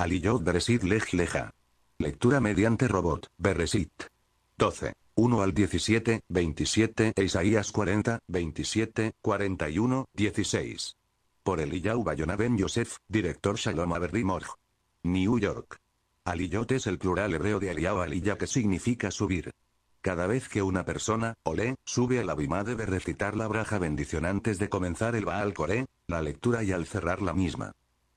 Aliyot Beresit Lej Leja. Lectura mediante robot, Beresit. 12. 1 al 17, 27 Isaías 40, 27, 41, 16. Por Eliyahu Bayona Ben Yosef, director Shalom Averri Morj. New York. Aliyot es el plural hebreo de Aliyahu Aliyah que significa subir. Cada vez que una persona, Olé, sube a la bima debe recitar la braja bendición antes de comenzar el Baal Coré, la lectura y al cerrar la misma.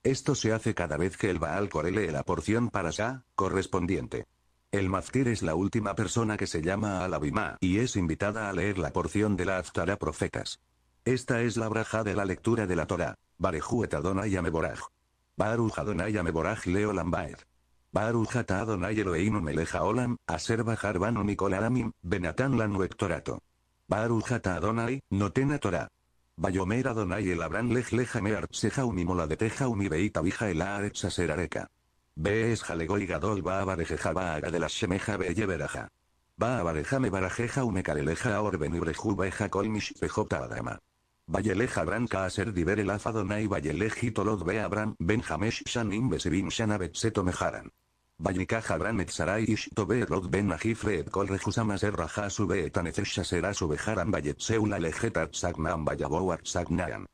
Esto se hace cada vez que el Baal lee la porción para Sa, correspondiente. El Maftir es la última persona que se llama al Abimá y es invitada a leer la porción de la Aftara Profetas. Esta es la braja de la lectura de la Torah. Barejuet Adonai Ameboraj. yameboraj Adonai Ameboraj Leo Lambaer. Barujata Adonai y Meleja Olam, Aser Bajar Banu Adonai, Notena Torah. Bayomera donai el Abraham lej lejame mola de teja unibeita vija el aretz aserareka. Bees y gadol va de la shemeja beye beraja. Baabarejame barajeja unekaleleja orben ibreju beja kolmish pejota adama. Valleleja branca a ser diver el afadonai Bayelejitolod be Abraham benjamesh shanim besibim se tomejaran Vallikaja et Sarai Ishtobe Rod Ben Najifre Et Kol Rejusama su Jasube Etanefesha Será Subejaran Bayet Seula Lejeta Tsagnan Vayaboa Tsagnan.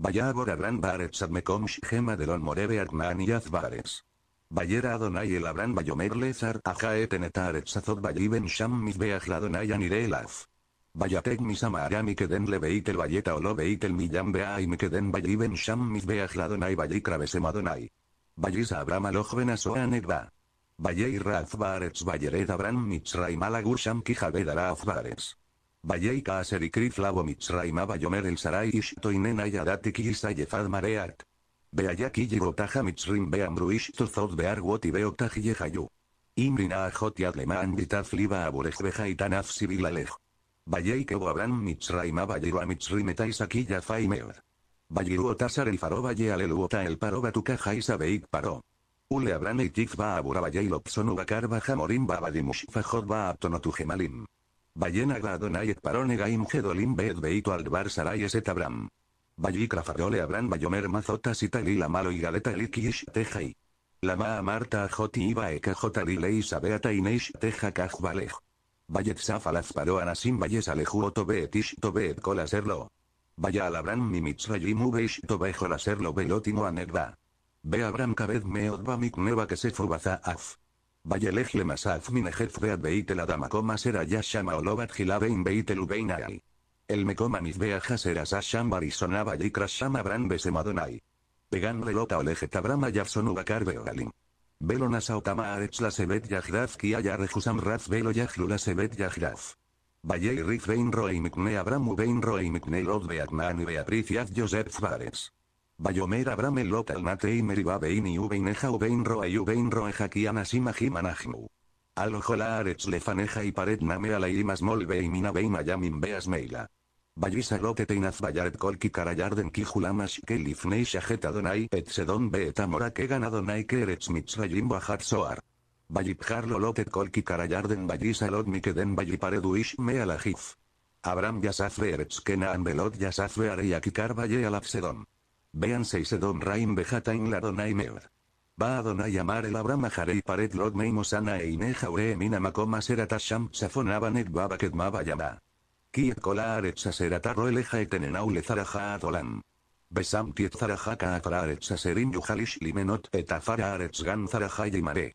Vayabor Arran Baret Sadmekom Shgema Delon moreve Arnan Yaz Bares. Vayera Adonai el Abran Bayomer Lezar Ajae Tenetar sazot Bayiben Sham Mizbeach Adonai Anirelaf. Vayatek Misamarami Keden Valeta o Olo veitel Millam Beaim Mikeden Bayiben Sham misbeaj ladonai Vayikra Besem Adonai. Vayisa Abraham Alojben Asoan Valle bai, y Raz Barets Valleret bai, Abraham Mitzray Malagur Shamki Jabed Araz Barets. Valle y y el Sarai Ishto y Nenay Adatik mareat. Sayefad Mareart. Beayak y Yirotaja Mitzrim Beam Ruish Bear Wot Imrina Ajot y Adleman Bitaz Liba Aborej Beja y Sibil Alej. Bai, Kebo Mitzrim Eta el Faro Valle Aleluota el Paro Batuka Jaisa Beik Paro. Ule Abrane y Tikva Aburabaya Lopson Ubakar Bajamorim Babadimush Fajod gemalim. Bayena Gadonayet Parone Gedolim bed Beito Abram. Vallicra Abram Bayomer Mazotas y Talila Malo y Galeta Likish Tejai. Lama Marta Joti Iba Eka Jotalile Isabeata Ineish Teja Kaj Valej. Vallet paro anasim Valles Aleju Otobeetish Tobeet Kolaserlo. Vaya Alabran Mimitzrayim Ubeish Tobejo hacerlo Belotino Ve Abram Kaved Meodbamik Neva af. Bazaaf. minejet veat Minejef Beat Beitel coma Sera Yashama Olovat Gilabein Beitel Ubeinai. El Mekomanis Beaja Sasham Barisonaba Krasham abran Besemadonai. Pegan Relota Olejet Abram yafson Ubakar Beogalim. Velo Nasautama la Sebet Yahraf Kia Yarejusam Raz Velo Sebet Rif Bein Mikne Abram Ubein Mikne Lod y Joseph Bayomer Abraham Elot al Ibabein y Ubeineja Ubein Roa y Ubein Sima jimanajmu. Alojola Arets Lefaneja y Pared Name Alaimas Molbe y Minabein Ayamin Beas Meila. Lote Teinaz Kolki Karayarden Kelifnei Etsedon Beetamora Kegan Adonai Kerets Mitzrayim Bahat Soar. Bayibjar Lot Kolki Karayarden lot Mikeden Bayipareduish hif. Abraham Yasafre Eretz Kenaan Belot Areyakikar Baye Alapsedon. Vean vejata Raim la Ladonai Meod. Va Adonai Amar el Abraham Jarei Paret Lot mosana e Ineja Ureemina Makoma Seratasham Safon Abanet Babaket Maba Yama. Kiet Kola Aretsa serata roeleja Etenenau Lezaraja Adolam. Besam Tiet Zaraja Afra Aretsa serin Yuhalish Limenot Etafara Aretz Gan Zaraja Yimare.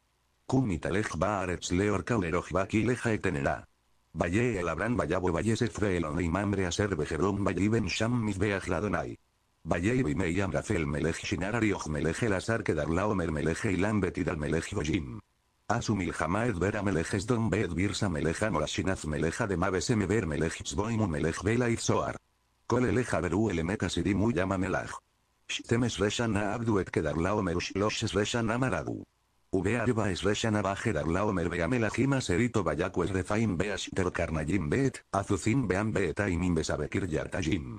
Kum lejba Ba Leor kaleroj Baki Leja Etenera. Valle el Abraham Vallabo Valle Sefre mambre Imamre Aser Bejerom Valliben Sham la Ladonai. Valley Meyam Amrafel Melej Shinar melej El Azar omer Mermeleje y Betidal Melej Gojim. Asumil Jamaed Vera Melejes Don Bet Birsa Meleja morashinaz Meleja de Maves ver Melej Zboimu Melej Vela Izoar. Kol Eleja Beru Elemeka Yama Melaj. Shtemes Reshan Abduet Kedarlao merushloshes Reshan maragu. Vea es Reshana omer Jima Serito es Refaim Beashter Karnayim Bet, Azucin Beam Betaimim Besabekir Yartajim.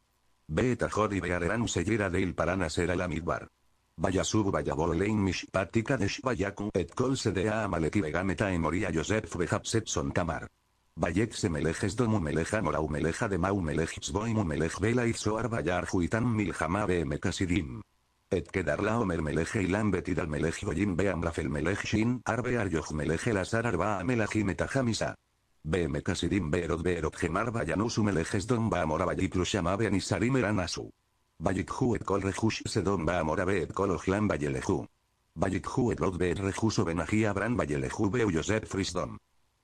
Beta Jodi Beareran Sellera Deil Parana Sera Lamidbar. Vayasub Mish Mishpatika de Shvayaku et Kol Sedea Amaleki Vegameta Emoria Joseph son Tamar. Vayek melejes Domu Meleja Morau Meleja de Mau Melejitsboim Melej Vela izoar Vayar Juitan me casidim. Et la Omer Meleje Ilan Betidal Melej Goyim Beam Rafel Melej Shin Arbe yoj Meleje Lazar Arba Amelajim jamisa. BM Kasidim Berod Berod Gemar Bayanusum Elejes Don Bamora Bayikrushama Benisarim Eranasu. et Kol Rejush Sedon Bamora Bet Kol Ojlan Bayeleju. et Rod Bet Rejuso benajia Abran Bayeleju Beu Yosef Frisdon.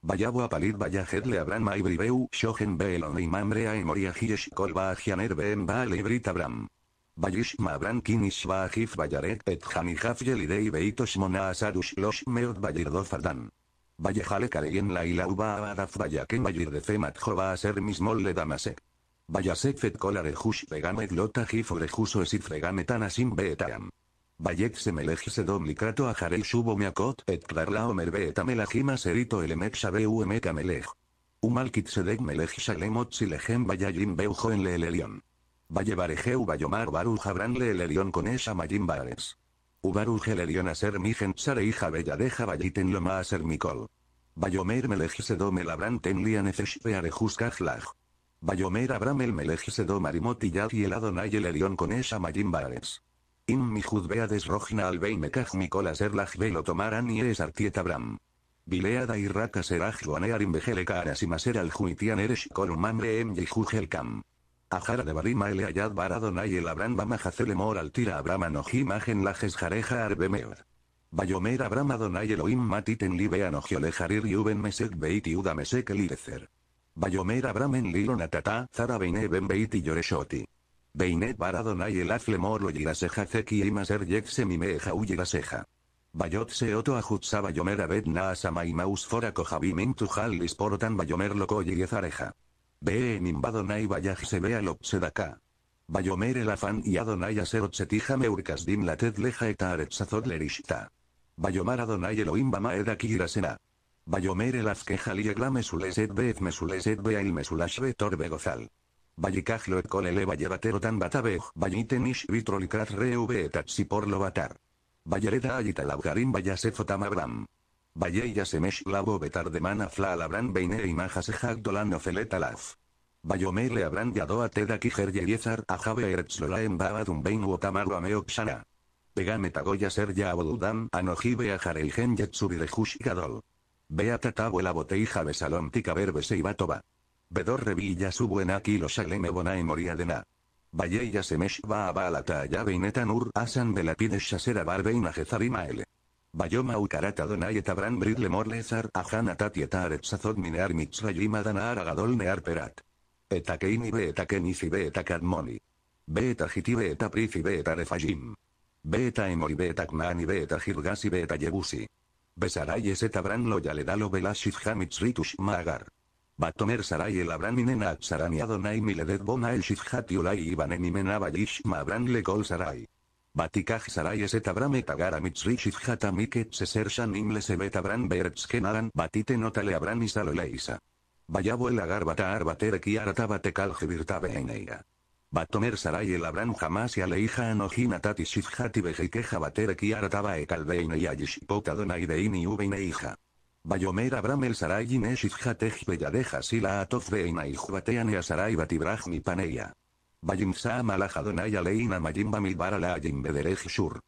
Bayabo Apalit Bayajet Le Abran Maibribeu Shogen Belon Imamrea Emoria Hiesh Kol Bajianer Ben Balibrit Abram. Bayish Mabran Kinish Bajif Bayaret Et Hanijaf Yelidei Beitos Mona Asarush loshmeot Meot Vallejale la y lauba abadaf vayaken vayir de femat jova a ser mismol le damasek. Vayasek fet colare jush vegame glota gifore juso esit vegame tanasim beetam. Vayek melej se a jarei shubo miakot et la omer beetam serito elemek shabeu emek amelej. Umalkit sedek melej shalemot lejem beujo en le lelion. Vaye barejeu vayomar baru jabran le lelion con esa mayim bares. Ubaru gelerión a ser migen hija bella deja valliten lo más ser mikol. Bayomer melejsedo melabran tenlian efeshpearejus kajlaj. Bayomer abram el melejsedo marimotillad y el adonai konesha con esa mayim bares. Im mi judbeades rojna al a ser velo tomaran y es artiet abram. Bileada y raka seraj joanear y Maser al juitian Eresh columamre em kam. Ajara de Barima el Ayad Baradonai el Abram Bamajacelemor al tira Abram Anojim Agen la Jareja Arbemeor. Bayomer Abram Adonai oim Matiten Libe Anogiole Jarir Yuben Mesek beiti Yuda Mesek Elirezer. Bayomer Abram en Lilo Natata Zara Beine Beit y Yoreshoti. Beinet Baradonai el Azlemor lo Yiraseja Zeki y Maser Yekse Mime Bayot se oto bayomera yomer abed naasama y maus fora intuhal bayomer loco y yezareja. Ve en Imbadonai Vayaj se vea lo sedaka. Vayomer el y Adonai aserot setija dim la ted leja aretsazot lerishta. Vayomar Adonai Elohim bamaed akirasena. Vayomer el afkejal y egla mesuleset beet mesuleset beail mesulash betor begozal. lo et kolele vallevatero tan vallitenish vitrolikrat reu por lo batar. Vayereda ayitalaugarim vayasefotam abram. Valleya semesh lavo betar de mana fla labran Beine y maja se jagdolan ofeleta laf. habrán a teda kijer yeriezar a Jabe eretzlola en babadum vein uotamaro ameok shana. Pegame tagoya ser ya abodudam a jareigen de gadol. Bea boteija besalom tika verbese y batoba. revilla su buena kilo saleme bona y moria de na. Valleya Semesh va a balata ya asan de la pide barbeina jezarima Bayoma ukarata donai eta bran bridle morlezar ajan atati eta aretzazot minear mitzra jima perat. Eta keini be eta kenizi be eta katmoni. Be eta jiti be eta prifi be eta refajim. Be eta emoi be eta knani be eta jirgasi be eta jebusi. Besarai ez eta bran loyale dalo belasif maagar. Batomer sarai el abran minen atzaran iadonai miledet bona el shifhati ulai ibanen imena lekol Batikaj sarai ezetabram eta gara mitzrishif jatamik sesershan imles batite notaleabran izaloleiza. el agar batar batereki beineira. Batomer Saray el abran jamás y aleija anojina tati shifjati bejikeja ki arataba e y donaideini Bayomer abram el y belladeja y mi paneya. Bayumsa Malajadonai Aleina Mayimba Milbara Ayimbe Shur.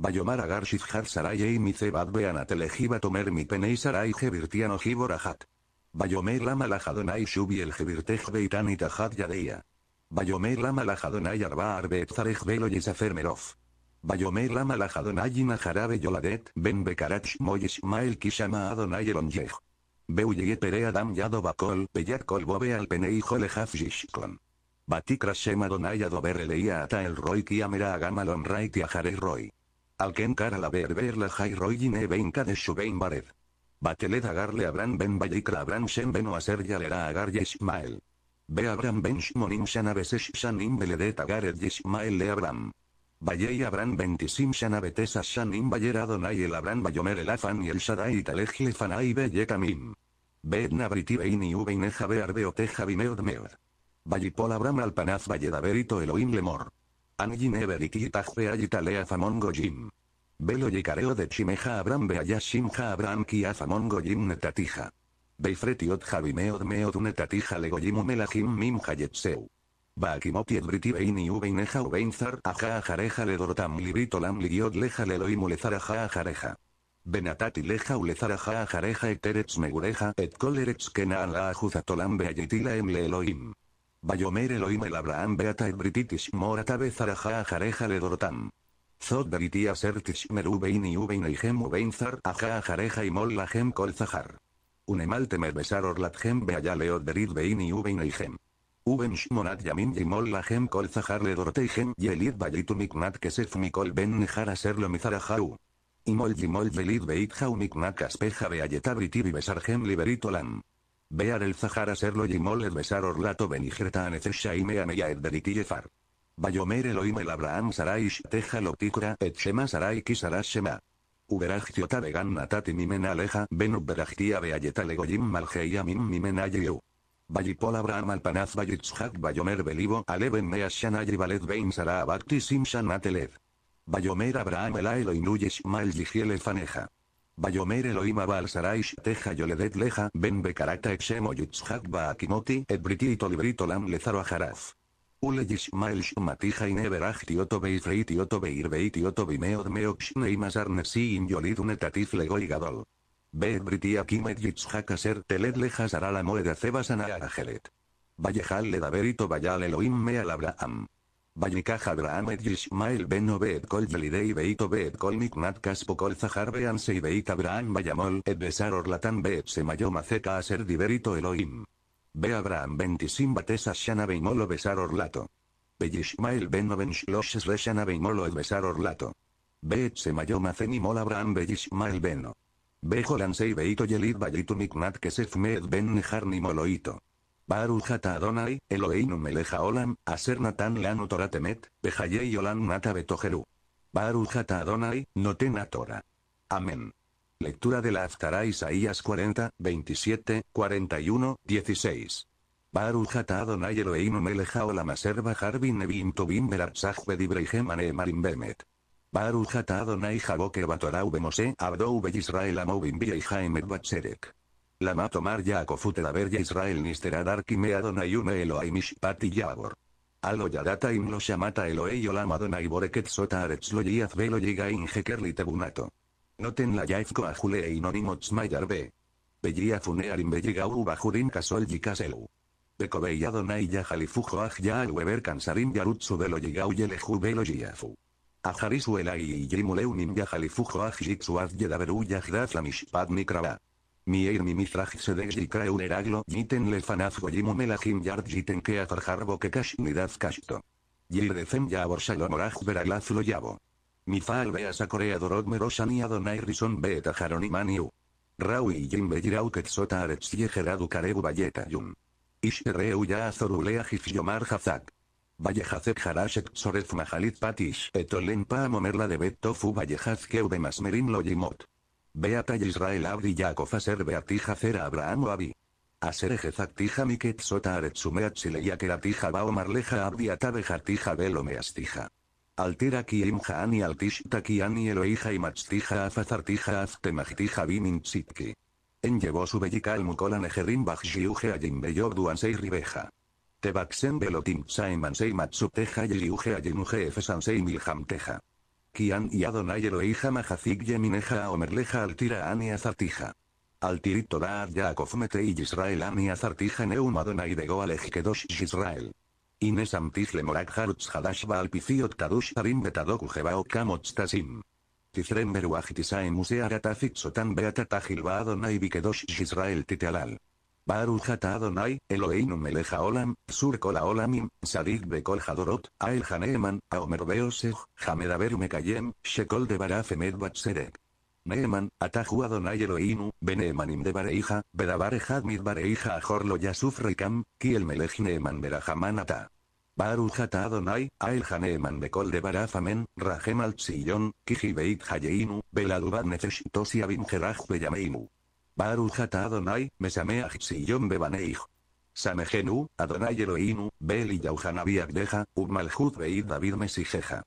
Bayomar Garshif Har Saray Mice Badbeana Tomer Mi Penei sarai Jevirtiano Jiborajat. Bayomer la Lahadonai Shubi el Jebirtej Beitan y Yadeya. Bayomer la Lahadonai Arba Arbet Bayomer Yoladet Ben Bekarach Moyish Kishama Adonai Elonjej. Beuye Pere Adam Yado Bakol Peyat Kolbobe penei jolehaf Jishkon. Batikra Shema Donaya Dober ata el Roy Kiamera Agamalon Rai Tiajarei Roy. Alken Kara la ver la Jai Roy Gine Benka de Shubein Bared. Bateled Agarle Abran Ben Bayikra Abran Shem Ben Oaser Yalera Agar Yesmael. Be Abram Ben Shmonim Shana Besesh Shanim Beledet Agar Yishmael Le Abram. Abran Abram Bentisim Shana Betesa Shanim Bayer Adonai El Abram Bayomer El Afan y El shadai Talej Lefanai Yekamim. Be Nabriti Beini Ubein Eja teja Javimeod Meod. Vallipol Abram Alpanaz Valledaverito Elohim Lemor. Angin Everiki Tajfe Ayitalea Famongo Jim. y careo de Chimeja Abram Beayashimja Abram Kia Famongo Jim Netatija. Beifretiot Javimeod Meod Netatija Legoyim jim Mim Hayetseu. Baakimoti Edbriti Beini Ubeineja Ubeinzar Aja Ajareja dorotam Librito Lam Ligiod Leja leloim Ulezar Aja Ajareja. Benatati leja aja ajareja eterets megureja et kolerets kena la ajuzatolam beayitila emle Elohim. Bayomer Elohim el Abraham Beata el Brititis Morata Bezaraja Jareja le Dorotam. Zot Beritia meru bein y Ubein Eijem Ubein Zar Aja jareja y Mol Lajem Kol Zahar. Unemal Temer Besar orlathem Beaya Leot Berit Bein y Ubein Eijem. Uben Shmonat Yamin mol Kol Zahar le Doroteijem Yelid Bayitu Miknat Kesef Mikol Ben Serlo Mizarajau. Imol mol Velid Beit Jau Miknat Kaspeja Beayeta Britibi Besarjem Liberito Bear el Zahara serlo y el besar orlato benigreta anecesha y mea mea edderiti Bayomer Elohim el Abraham Sarai teja lo et shema Sarai kisara shema. Uberachtiota vegan natati mimena aleja ben uberachtia beayeta legoyim malgeia mim ayeu. Vallipol Abraham Alpanaz Vallitzhak Bayomer Belibo aleven Mea Shanay Valet Bein Sara Abakti Bayomer Abraham elohim Inuyesh mal Faneja. Bayomer Elohim Abal Saraish Teja Yoledet Leja Ben Bekarata Exemo Yitzhak Baakimoti Et Britito Librito Lam Lezaro Ajaraf. Ule Yishmael Shmatija Ineberach Tioto Beifrei Tioto Beirbei Tioto Bimeod Meokshne Mazar Nesiim Yolid Unetatif Legoi Gadol. briti Kimet Yitzhak Teled Leja Sarala Moed Acebas Vallejal Ledaberito bayal Elohim Meal Abraham. ABRAHAM ET Yishmael Ben Obed Kol Yelidei Beit Obed Kol Miknat Kaspo Kol Zahar Ansei Beit Abraham Bayamol Et Besar Orlatan Be mayo Maceka Aser Diberito Elohim. Be Abraham Bentisim Batesa Shana Beimolo Besar Orlato. Be Yishmael Ben Oben Shlosh Shana Beimolo Et Besar Orlato. Be Et Semayo Macenimol Abraham Be Yishmael Beno. Be Jolansei Beito Yelid Bayitu Miknat Kesef Med Ben ni Moloito. Barujata Adonai, Eloheinu meleja olam, aser natan lanu toratemet, bejaye olam nata betojeru. Barujata Adonai, a Torah. Amén. Lectura de la Aftara Isaías 40, 27, 41, 16. Barujata Adonai Eloheinu meleja olam aser bajar bin tobim beratzah bedibreihem anemarim bemet. Barujata Adonai jaboke batorau bemose abdou Israel amovim y batserek. Lama tomar ver ya Israel Nistera Darkime Adonai Ume Elohai Mishpati Yavor. Alo Yadata Im lo Shamata Elohei Olam Adonai Boreket Sota arets lo Yiaz Velo Yiga jekerli Tebunato. Noten la Yaifko Ajule inonimots Mayarbe. Bellia Funearim Belligau Bajurin Kasol Yikaselu. Bekobei Adonai jalifujo Aj alweber Kansarim Yarutsu Velo Yigau Yeleju Velo Yiafu. Ajaris Uelai Yimuleunim ya Aj Jitsu Az Yedaberu Yajdaf La Mishpat Mikraba mi mistraj se y crae un eraglo yiten le fanaz goyim melajim yard yiten que que kashto. Yir fem ya aborsalo moraj lo yabo. Mi faal a Corea dorog merosan y adonai rison beta jaron y maniu. Rau y karebu bayeta yum. Ishereu ya azorulea jifyomar hazak. vallejazet Harashek sorez Mahalit patish etolen pa momerla de bet tofu vallejaz de masmerin Lojimot. Beata Israel Abdi Yaakov Aser Beatija Cera Abraham Abi. Aser tija Miket Sota Aretsumeat Chileyakeratija Bao Marleja Abdi Atabejartija Belomeastija. Altera Kiim ani Altishta ani Eloija y Machtija Afazartija aztemachtija Bimin Sitki. En llevó su bellica el mucolan bajjiuje a duansei ribeja. Tebaxen belotim tsaimansei Matsu Teja y jiuje a milhamteja. Kian y Adonai Eloija y Yemineja Omerleja Altira Ani Azartija. Altirit ya Mete y Israel Ani Azartija Neum Adonai de Goalej Kedosh Israel. Ines le Morak Harutz Hadash Baal Piciot Kadush harim Betadoku Jebao Kamotz Tasim. Tifrem Beruajitisai Musea Gatafik Sotan Beatatajil Adonai Bikedosh Israel Titealal. Baru Adonai, Eloheinu meleja olam, sur olamim, sadik bekol hadorot, ael haneeman, Aomer mekayem, shekol de Barafemed batzerek. Neeman, atahuadonai Adonai Eloheinu, Benemanim de Bareija, Bedabare Bareija Ajorlo Yasuf reikam, Kiel melej Neeman berajaman Ata. Adonai, Ael Haneeman Bekol de Barafamen, Rahem Altsillon, Beit Hayeinu, Beladubad Nefesh Tosia jata Adonai, Mesamea Jitziyon Bebaneij. Samejenu, Adonai Eloinu, beli y Yauhanabi Agdeja, Ubmaljud Beid David Mesijeja.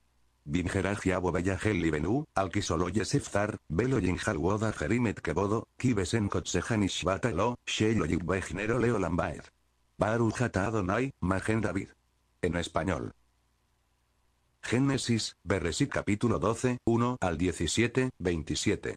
Binjeraj Yabo Beyajel Libenu, Alkisolo Yesefzar, Belo woda Jerimet Kebodo, Kibesen Kotsejan ishvatalo, Shelo yigbejnero Leo Baru Barujata Adonai, Magen David. En español. Génesis, Berresí capítulo 12, 1 al 17, 27.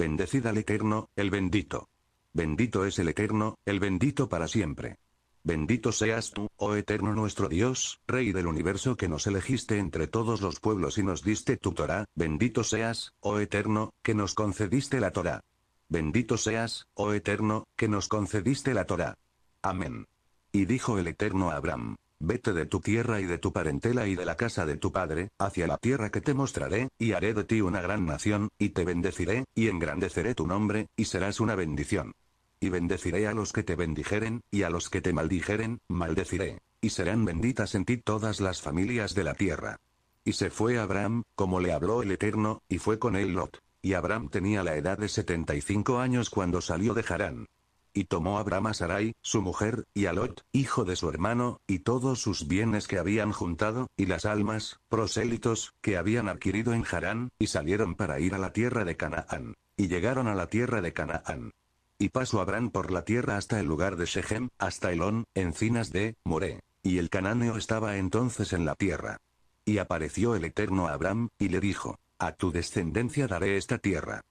Bendecida al Eterno, el bendito. Bendito es el Eterno, el bendito para siempre. Bendito seas tú, oh Eterno nuestro Dios, Rey del universo que nos elegiste entre todos los pueblos y nos diste tu Torah, bendito seas, oh Eterno, que nos concediste la Torah. Bendito seas, oh Eterno, que nos concediste la Torah. Amén. Y dijo el Eterno a Abraham, Vete de tu tierra y de tu parentela y de la casa de tu padre, hacia la tierra que te mostraré, y haré de ti una gran nación, y te bendeciré, y engrandeceré tu nombre, y serás una bendición. Y bendeciré a los que te bendijeren, y a los que te maldijeren, maldeciré. Y serán benditas en ti todas las familias de la tierra. Y se fue Abraham, como le habló el Eterno, y fue con él Lot. Y Abraham tenía la edad de setenta cinco años cuando salió de Harán. Y tomó a Sarai, su mujer, y a Lot, hijo de su hermano, y todos sus bienes que habían juntado, y las almas, prosélitos, que habían adquirido en Harán, y salieron para ir a la tierra de Canaán. Y llegaron a la tierra de Canaán. Y pasó Abraham por la tierra hasta el lugar de Shechem, hasta Elón, encinas de Moré. Y el cananeo estaba entonces en la tierra. Y apareció el Eterno a Abraham, y le dijo, A tu descendencia daré esta tierra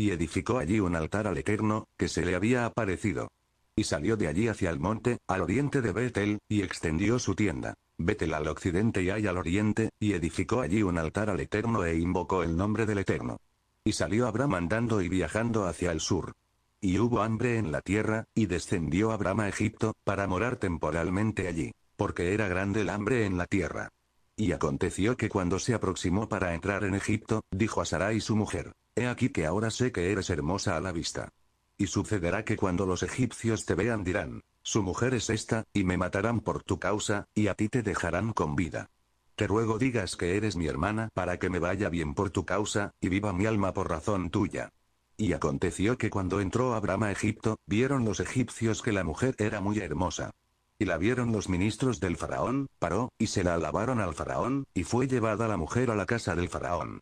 y edificó allí un altar al Eterno, que se le había aparecido. Y salió de allí hacia el monte, al oriente de Betel, y extendió su tienda. Betel al occidente y hay al oriente, y edificó allí un altar al Eterno e invocó el nombre del Eterno. Y salió Abraham andando y viajando hacia el sur. Y hubo hambre en la tierra, y descendió Abraham a Egipto, para morar temporalmente allí, porque era grande el hambre en la tierra. Y aconteció que cuando se aproximó para entrar en Egipto, dijo a Sarai su mujer, He aquí que ahora sé que eres hermosa a la vista. Y sucederá que cuando los egipcios te vean dirán, su mujer es esta, y me matarán por tu causa, y a ti te dejarán con vida. Te ruego digas que eres mi hermana para que me vaya bien por tu causa, y viva mi alma por razón tuya. Y aconteció que cuando entró Abraham a Egipto, vieron los egipcios que la mujer era muy hermosa. Y la vieron los ministros del faraón, paró, y se la alabaron al faraón, y fue llevada la mujer a la casa del faraón.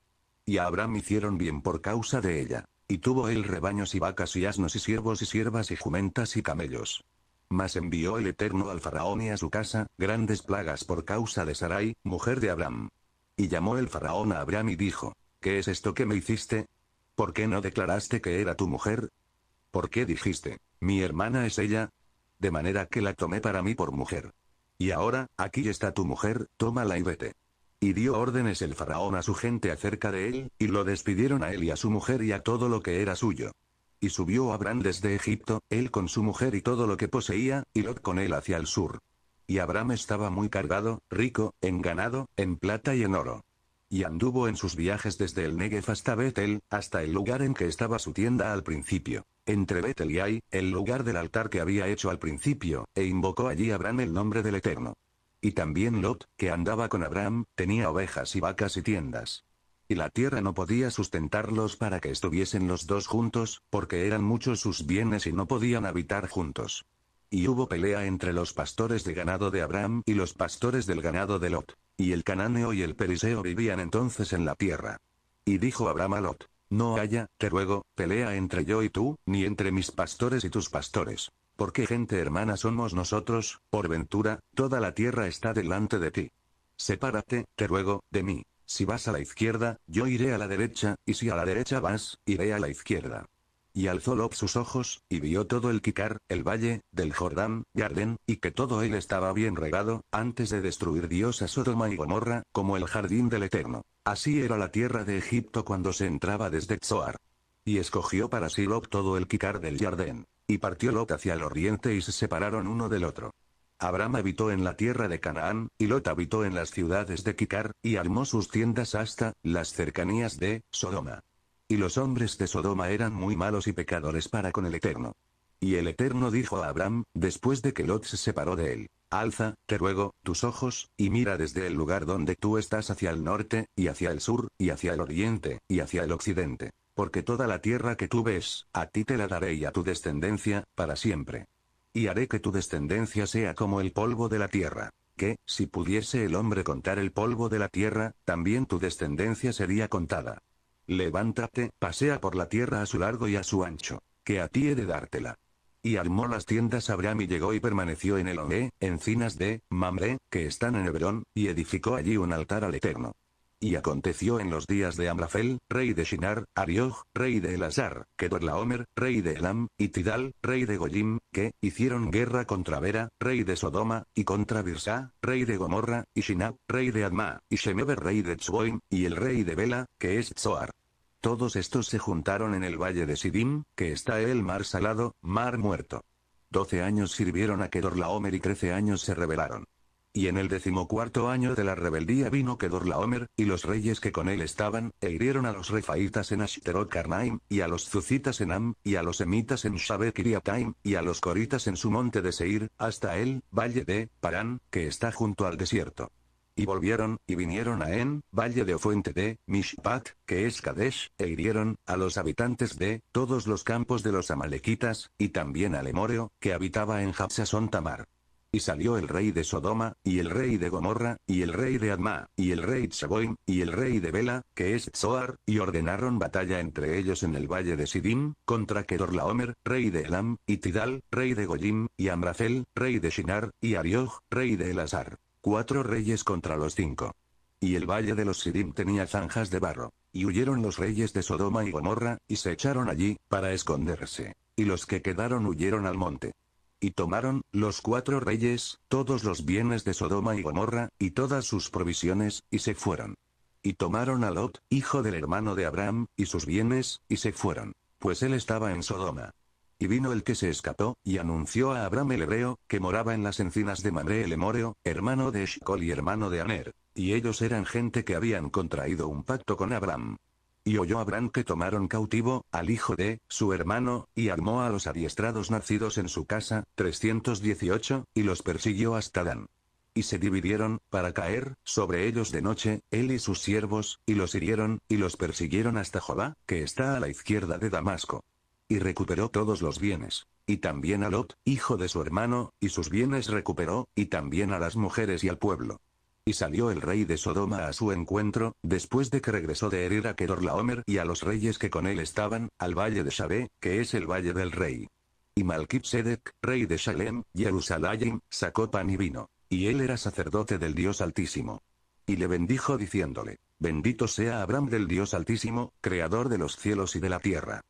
Y a Abraham hicieron bien por causa de ella. Y tuvo él rebaños y vacas y asnos y siervos y siervas y jumentas y camellos. Mas envió el Eterno al faraón y a su casa, grandes plagas por causa de Sarai, mujer de Abraham. Y llamó el faraón a Abraham y dijo, ¿qué es esto que me hiciste? ¿Por qué no declaraste que era tu mujer? ¿Por qué dijiste, mi hermana es ella? De manera que la tomé para mí por mujer. Y ahora, aquí está tu mujer, tómala y vete. Y dio órdenes el faraón a su gente acerca de él, y lo despidieron a él y a su mujer y a todo lo que era suyo. Y subió Abraham desde Egipto, él con su mujer y todo lo que poseía, y Lot con él hacia el sur. Y Abraham estaba muy cargado, rico, en ganado, en plata y en oro. Y anduvo en sus viajes desde el Negev hasta Betel, hasta el lugar en que estaba su tienda al principio. Entre Betel y Ai, el lugar del altar que había hecho al principio, e invocó allí Abraham el nombre del Eterno. Y también Lot, que andaba con Abraham, tenía ovejas y vacas y tiendas. Y la tierra no podía sustentarlos para que estuviesen los dos juntos, porque eran muchos sus bienes y no podían habitar juntos. Y hubo pelea entre los pastores de ganado de Abraham y los pastores del ganado de Lot. Y el cananeo y el periseo vivían entonces en la tierra. Y dijo Abraham a Lot, No haya, te ruego, pelea entre yo y tú, ni entre mis pastores y tus pastores. Porque gente hermana somos nosotros, por ventura, toda la tierra está delante de ti. Sepárate, te ruego, de mí. Si vas a la izquierda, yo iré a la derecha, y si a la derecha vas, iré a la izquierda. Y alzó Lop sus ojos, y vio todo el Kikar, el valle, del Jordán, Garden, y que todo él estaba bien regado, antes de destruir Dios a Sodoma y Gomorra, como el jardín del Eterno. Así era la tierra de Egipto cuando se entraba desde Zoar. Y escogió para sí Lop todo el Kikar del Jardín. Y partió Lot hacia el oriente y se separaron uno del otro. Abraham habitó en la tierra de Canaán, y Lot habitó en las ciudades de Kikar y armó sus tiendas hasta las cercanías de Sodoma. Y los hombres de Sodoma eran muy malos y pecadores para con el Eterno. Y el Eterno dijo a Abraham, después de que Lot se separó de él, Alza, te ruego, tus ojos, y mira desde el lugar donde tú estás hacia el norte, y hacia el sur, y hacia el oriente, y hacia el occidente. Porque toda la tierra que tú ves, a ti te la daré y a tu descendencia, para siempre. Y haré que tu descendencia sea como el polvo de la tierra. Que, si pudiese el hombre contar el polvo de la tierra, también tu descendencia sería contada. Levántate, pasea por la tierra a su largo y a su ancho, que a ti he de dártela. Y armó las tiendas Abraham y llegó y permaneció en el Omé, encinas de Mamre, que están en Hebrón, y edificó allí un altar al Eterno. Y aconteció en los días de Amrafel, rey de Shinar, Arioch, rey de Elazar, Kedorlaomer, rey de Elam, y Tidal, rey de Goyim, que, hicieron guerra contra Vera, rey de Sodoma, y contra Virsa, rey de Gomorra, y Shinab, rey de Adma, y Shemeber rey de Tzboim, y el rey de Bela, que es Zoar. Todos estos se juntaron en el valle de Sidim, que está el mar salado, mar muerto. Doce años sirvieron a Kedorlaomer y trece años se rebelaron y en el decimocuarto año de la rebeldía vino Kedorlaomer, y los reyes que con él estaban, e hirieron a los refaitas en Ashterot Karnaim, y a los zucitas en Am, y a los emitas en Shabekiriataim, y a los coritas en su monte de Seir, hasta el valle de Parán, que está junto al desierto. Y volvieron, y vinieron a En, valle de Fuente de Mishpat, que es Kadesh, e hirieron, a los habitantes de, todos los campos de los amalequitas, y también al Emoreo, que habitaba en Hatsasontamar. Tamar y salió el rey de Sodoma, y el rey de Gomorra, y el rey de Adma, y el rey de Tseboim, y el rey de Bela, que es Zoar, y ordenaron batalla entre ellos en el valle de Sidim, contra Kedorlaomer, rey de Elam, y Tidal, rey de Goyim, y Amrafel, rey de Shinar, y Arioch, rey de Elazar. Cuatro reyes contra los cinco. Y el valle de los Sidim tenía zanjas de barro. Y huyeron los reyes de Sodoma y Gomorra, y se echaron allí, para esconderse. Y los que quedaron huyeron al monte. Y tomaron, los cuatro reyes, todos los bienes de Sodoma y Gomorra, y todas sus provisiones, y se fueron. Y tomaron a Lot, hijo del hermano de Abraham, y sus bienes, y se fueron. Pues él estaba en Sodoma. Y vino el que se escapó, y anunció a Abraham el hebreo, que moraba en las encinas de Mamre el Emoreo, hermano de Eshcol y hermano de Aner. Y ellos eran gente que habían contraído un pacto con Abraham y oyó a que tomaron cautivo, al hijo de, su hermano, y armó a los adiestrados nacidos en su casa, 318, y los persiguió hasta Dan. Y se dividieron, para caer, sobre ellos de noche, él y sus siervos, y los hirieron, y los persiguieron hasta Jobá, que está a la izquierda de Damasco. Y recuperó todos los bienes. Y también a Lot, hijo de su hermano, y sus bienes recuperó, y también a las mujeres y al pueblo. Y salió el rey de Sodoma a su encuentro, después de que regresó de herir a Kedorlaomer y a los reyes que con él estaban, al valle de Shabé, que es el valle del rey. Y Malkipsedec, rey de Shalem, Jerusalayim, sacó pan y vino. Y él era sacerdote del Dios Altísimo. Y le bendijo diciéndole, Bendito sea Abraham del Dios Altísimo, creador de los cielos y de la tierra.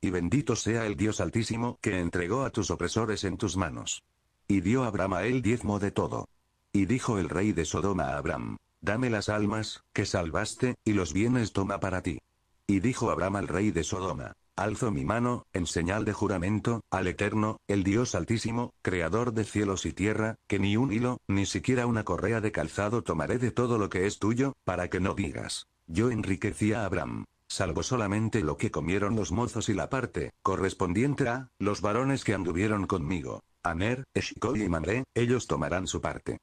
Y bendito sea el Dios Altísimo que entregó a tus opresores en tus manos. Y dio Abraham a él diezmo de todo. Y dijo el rey de Sodoma a Abraham, dame las almas, que salvaste, y los bienes toma para ti. Y dijo Abraham al rey de Sodoma, alzo mi mano, en señal de juramento, al Eterno, el Dios Altísimo, Creador de cielos y tierra, que ni un hilo, ni siquiera una correa de calzado tomaré de todo lo que es tuyo, para que no digas, yo enriquecí a Abraham, salvo solamente lo que comieron los mozos y la parte, correspondiente a, los varones que anduvieron conmigo, Aner, Eshcol y Manré, ellos tomarán su parte.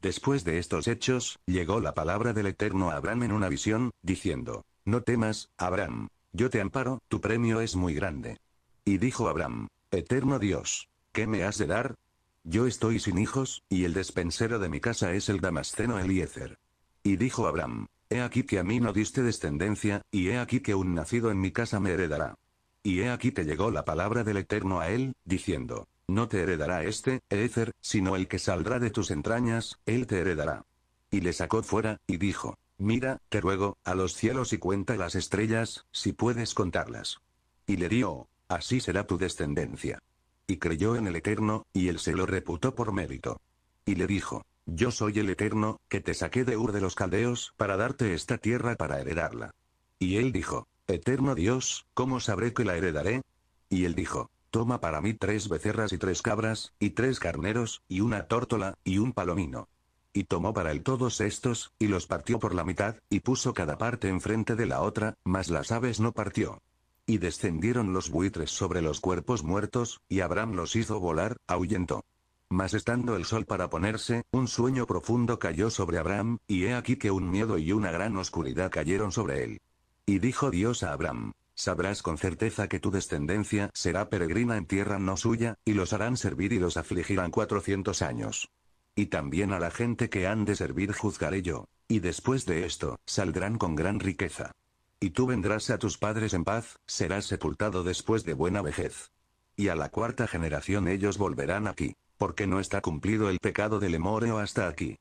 Después de estos hechos, llegó la palabra del Eterno a Abraham en una visión, diciendo, No temas, Abraham. Yo te amparo, tu premio es muy grande. Y dijo Abraham, Eterno Dios, ¿qué me has de dar? Yo estoy sin hijos, y el despensero de mi casa es el Damasceno Eliezer. Y dijo Abraham, He aquí que a mí no diste descendencia, y he aquí que un nacido en mi casa me heredará. Y he aquí te llegó la palabra del Eterno a él, diciendo, no te heredará este, éther sino el que saldrá de tus entrañas, él te heredará. Y le sacó fuera, y dijo, Mira, te ruego, a los cielos y cuenta las estrellas, si puedes contarlas. Y le dio, así será tu descendencia. Y creyó en el Eterno, y él se lo reputó por mérito. Y le dijo, Yo soy el Eterno, que te saqué de Ur de los Caldeos para darte esta tierra para heredarla. Y él dijo, Eterno Dios, ¿cómo sabré que la heredaré? Y él dijo, Toma para mí tres becerras y tres cabras, y tres carneros, y una tórtola, y un palomino. Y tomó para él todos estos, y los partió por la mitad, y puso cada parte enfrente de la otra, mas las aves no partió. Y descendieron los buitres sobre los cuerpos muertos, y Abraham los hizo volar, ahuyentó. Mas estando el sol para ponerse, un sueño profundo cayó sobre Abraham, y he aquí que un miedo y una gran oscuridad cayeron sobre él. Y dijo Dios a Abraham, sabrás con certeza que tu descendencia será peregrina en tierra no suya, y los harán servir y los afligirán cuatrocientos años. Y también a la gente que han de servir juzgaré yo. Y después de esto, saldrán con gran riqueza. Y tú vendrás a tus padres en paz, serás sepultado después de buena vejez. Y a la cuarta generación ellos volverán aquí, porque no está cumplido el pecado del Emoreo hasta aquí.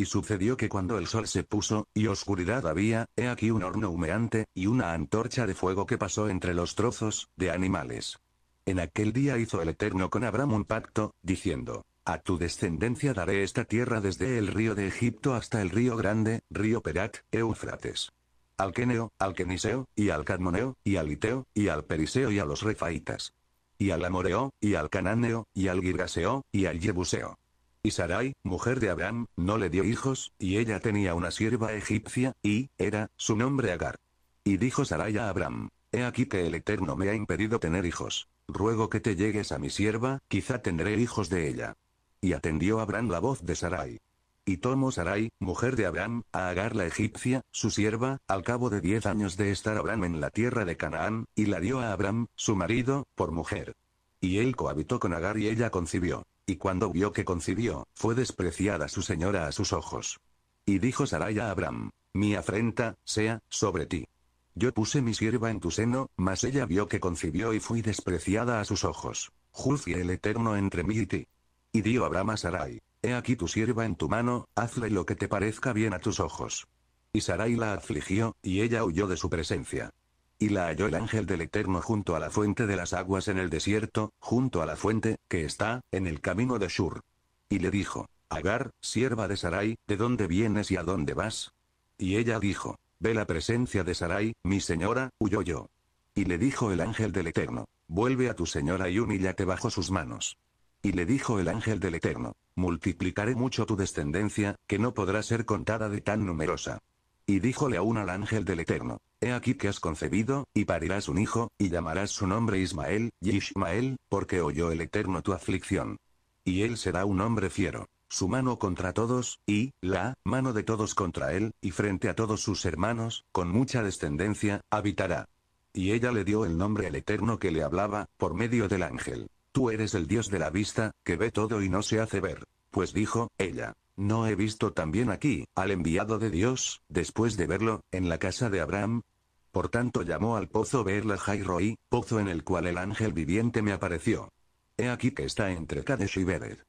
Y sucedió que cuando el sol se puso, y oscuridad había, he aquí un horno humeante, y una antorcha de fuego que pasó entre los trozos, de animales. En aquel día hizo el Eterno con Abraham un pacto, diciendo, a tu descendencia daré esta tierra desde el río de Egipto hasta el río grande, río Perat, Eufrates. Al Queneo, al Queniseo, y al Cadmoneo, y al Iteo, y al Periseo y a los Refaitas. Y al Amoreo, y al Cananeo, y al Girgaseo, y al Jebuseo. Y Sarai, mujer de Abraham, no le dio hijos, y ella tenía una sierva egipcia, y, era, su nombre Agar. Y dijo Sarai a Abraham, He aquí que el Eterno me ha impedido tener hijos. Ruego que te llegues a mi sierva, quizá tendré hijos de ella. Y atendió Abraham la voz de Sarai. Y tomó Sarai, mujer de Abraham, a Agar la egipcia, su sierva, al cabo de diez años de estar Abraham en la tierra de Canaán, y la dio a Abraham, su marido, por mujer. Y él cohabitó con Agar y ella concibió. Y cuando vio que concibió, fue despreciada su señora a sus ojos. Y dijo Sarai a Abraham, mi afrenta, sea, sobre ti. Yo puse mi sierva en tu seno, mas ella vio que concibió y fui despreciada a sus ojos. Juzgue el Eterno entre mí y ti. Y dio Abraham a Sarai, he aquí tu sierva en tu mano, hazle lo que te parezca bien a tus ojos. Y Sarai la afligió, y ella huyó de su presencia. Y la halló el ángel del Eterno junto a la fuente de las aguas en el desierto, junto a la fuente, que está, en el camino de Shur. Y le dijo, Agar, sierva de Sarai, ¿de dónde vienes y a dónde vas? Y ella dijo, Ve la presencia de Sarai, mi señora, huyó yo. Y le dijo el ángel del Eterno, Vuelve a tu señora y humíllate bajo sus manos. Y le dijo el ángel del Eterno, Multiplicaré mucho tu descendencia, que no podrá ser contada de tan numerosa. Y díjole aún al ángel del Eterno, He aquí que has concebido, y parirás un hijo, y llamarás su nombre Ismael, y Ishmael, porque oyó el Eterno tu aflicción. Y él será un hombre fiero, su mano contra todos, y, la, mano de todos contra él, y frente a todos sus hermanos, con mucha descendencia, habitará. Y ella le dio el nombre al Eterno que le hablaba, por medio del ángel. Tú eres el Dios de la vista, que ve todo y no se hace ver. Pues dijo, ella, ¿No he visto también aquí, al enviado de Dios, después de verlo, en la casa de Abraham? Por tanto llamó al pozo verla Jairoí, pozo en el cual el ángel viviente me apareció. He aquí que está entre Kadesh y Bered.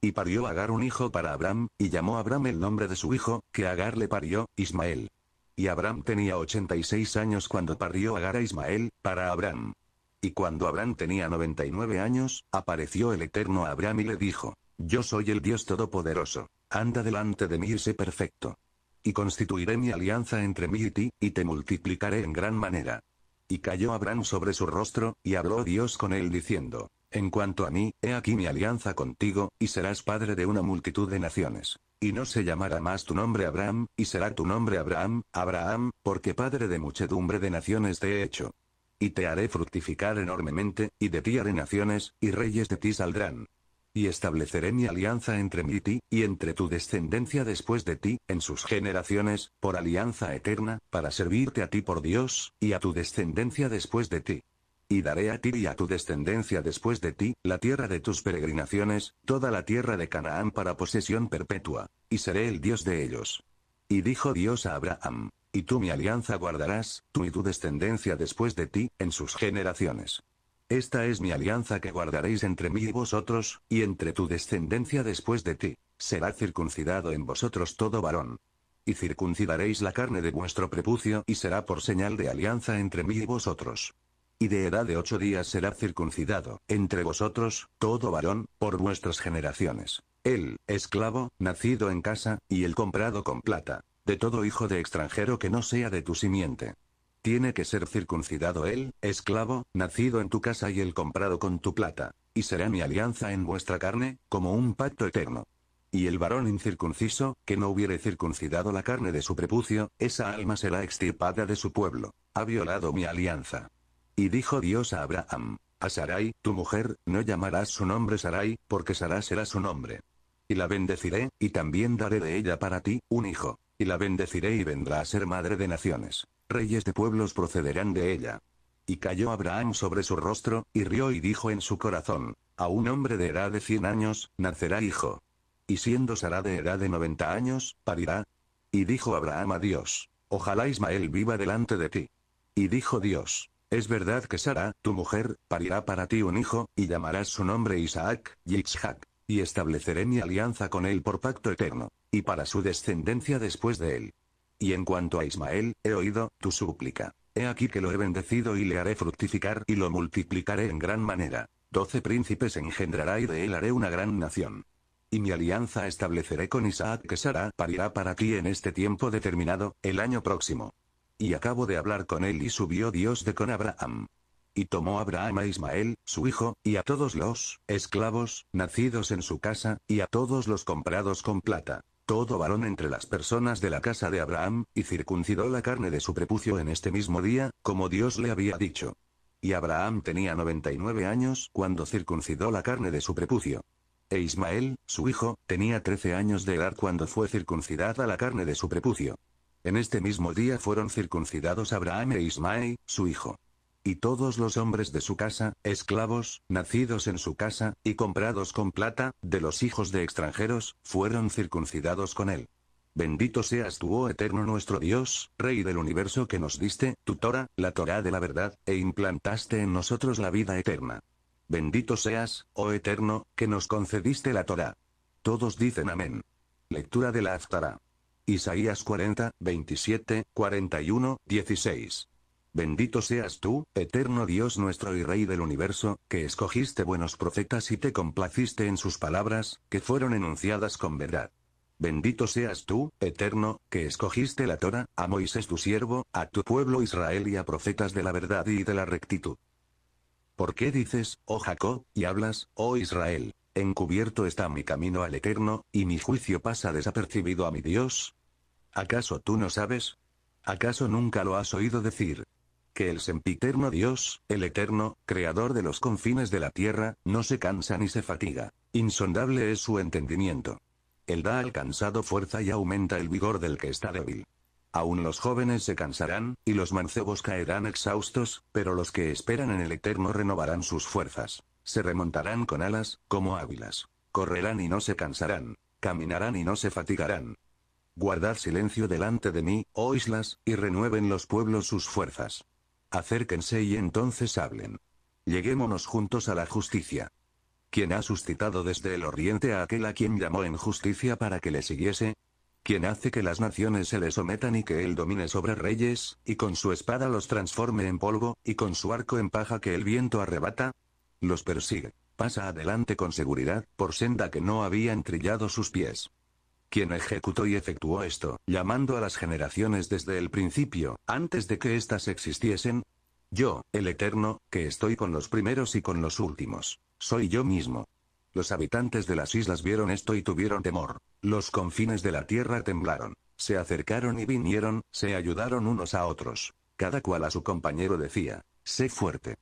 Y parió Agar un hijo para Abraham, y llamó Abraham el nombre de su hijo, que Agar le parió, Ismael. Y Abraham tenía 86 años cuando parió Agar a Ismael, para Abraham. Y cuando Abraham tenía 99 años, apareció el Eterno Abraham y le dijo, Yo soy el Dios Todopoderoso. Anda delante de mí y sé perfecto. Y constituiré mi alianza entre mí y ti, y te multiplicaré en gran manera. Y cayó Abraham sobre su rostro, y habló Dios con él diciendo, En cuanto a mí, he aquí mi alianza contigo, y serás padre de una multitud de naciones. Y no se llamará más tu nombre Abraham, y será tu nombre Abraham, Abraham, porque padre de muchedumbre de naciones te he hecho. Y te haré fructificar enormemente, y de ti haré naciones, y reyes de ti saldrán. Y estableceré mi alianza entre mí y ti, y entre tu descendencia después de ti, en sus generaciones, por alianza eterna, para servirte a ti por Dios, y a tu descendencia después de ti. Y daré a ti y a tu descendencia después de ti, la tierra de tus peregrinaciones, toda la tierra de Canaán para posesión perpetua, y seré el Dios de ellos. Y dijo Dios a Abraham, y tú mi alianza guardarás, tú y tu descendencia después de ti, en sus generaciones. Esta es mi alianza que guardaréis entre mí y vosotros, y entre tu descendencia después de ti. Será circuncidado en vosotros todo varón. Y circuncidaréis la carne de vuestro prepucio y será por señal de alianza entre mí y vosotros. Y de edad de ocho días será circuncidado, entre vosotros, todo varón, por vuestras generaciones. El esclavo, nacido en casa, y el comprado con plata, de todo hijo de extranjero que no sea de tu simiente. Tiene que ser circuncidado él, esclavo, nacido en tu casa y el comprado con tu plata. Y será mi alianza en vuestra carne, como un pacto eterno. Y el varón incircunciso, que no hubiere circuncidado la carne de su prepucio, esa alma será extirpada de su pueblo. Ha violado mi alianza. Y dijo Dios a Abraham, a Sarai, tu mujer, no llamarás su nombre Sarai, porque Sarai será su nombre. Y la bendeciré, y también daré de ella para ti, un hijo. Y la bendeciré y vendrá a ser madre de naciones. Reyes de pueblos procederán de ella. Y cayó Abraham sobre su rostro, y rió y dijo en su corazón, a un hombre de edad de cien años, nacerá hijo. Y siendo Sara de edad de noventa años, parirá. Y dijo Abraham a Dios, ojalá Ismael viva delante de ti. Y dijo Dios, es verdad que Sara, tu mujer, parirá para ti un hijo, y llamarás su nombre Isaac, y estableceré mi alianza con él por pacto eterno, y para su descendencia después de él. Y en cuanto a Ismael, he oído, tu súplica. He aquí que lo he bendecido y le haré fructificar y lo multiplicaré en gran manera. Doce príncipes engendrará y de él haré una gran nación. Y mi alianza estableceré con Isaac que Sara parirá para ti en este tiempo determinado, el año próximo. Y acabo de hablar con él y subió Dios de con Abraham. Y tomó Abraham a Ismael, su hijo, y a todos los esclavos, nacidos en su casa, y a todos los comprados con plata todo varón entre las personas de la casa de Abraham, y circuncidó la carne de su prepucio en este mismo día, como Dios le había dicho. Y Abraham tenía 99 años cuando circuncidó la carne de su prepucio. E Ismael, su hijo, tenía 13 años de edad cuando fue circuncidada la carne de su prepucio. En este mismo día fueron circuncidados Abraham e Ismael, su hijo. Y todos los hombres de su casa, esclavos, nacidos en su casa, y comprados con plata, de los hijos de extranjeros, fueron circuncidados con él. Bendito seas tú, oh eterno nuestro Dios, Rey del universo que nos diste, tu Torah, la Torah de la verdad, e implantaste en nosotros la vida eterna. Bendito seas, oh eterno, que nos concediste la Torah. Todos dicen amén. Lectura de la Aftara. Isaías 40, 27, 41, 16. Bendito seas tú, eterno Dios nuestro y Rey del universo, que escogiste buenos profetas y te complaciste en sus palabras, que fueron enunciadas con verdad. Bendito seas tú, eterno, que escogiste la Torah, a Moisés tu siervo, a tu pueblo Israel y a profetas de la verdad y de la rectitud. ¿Por qué dices, oh Jacob, y hablas, oh Israel? Encubierto está mi camino al eterno, y mi juicio pasa desapercibido a mi Dios. ¿Acaso tú no sabes? ¿Acaso nunca lo has oído decir? que el sempiterno Dios, el eterno, creador de los confines de la tierra, no se cansa ni se fatiga. Insondable es su entendimiento. Él da alcanzado fuerza y aumenta el vigor del que está débil. Aún los jóvenes se cansarán, y los mancebos caerán exhaustos, pero los que esperan en el Eterno renovarán sus fuerzas. Se remontarán con alas, como águilas. Correrán y no se cansarán. Caminarán y no se fatigarán. Guardad silencio delante de mí, oh islas, y renueven los pueblos sus fuerzas. Acérquense y entonces hablen. Lleguémonos juntos a la justicia. ¿Quién ha suscitado desde el oriente a aquel a quien llamó en justicia para que le siguiese? ¿Quién hace que las naciones se le sometan y que él domine sobre reyes, y con su espada los transforme en polvo, y con su arco en paja que el viento arrebata? Los persigue. Pasa adelante con seguridad, por senda que no habían trillado sus pies quien ejecutó y efectuó esto, llamando a las generaciones desde el principio, antes de que éstas existiesen? Yo, el Eterno, que estoy con los primeros y con los últimos. Soy yo mismo. Los habitantes de las islas vieron esto y tuvieron temor. Los confines de la tierra temblaron. Se acercaron y vinieron, se ayudaron unos a otros. Cada cual a su compañero decía, sé fuerte.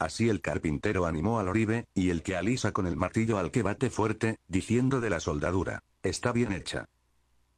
Así el carpintero animó al oribe, y el que alisa con el martillo al que bate fuerte, diciendo de la soldadura, Está bien hecha.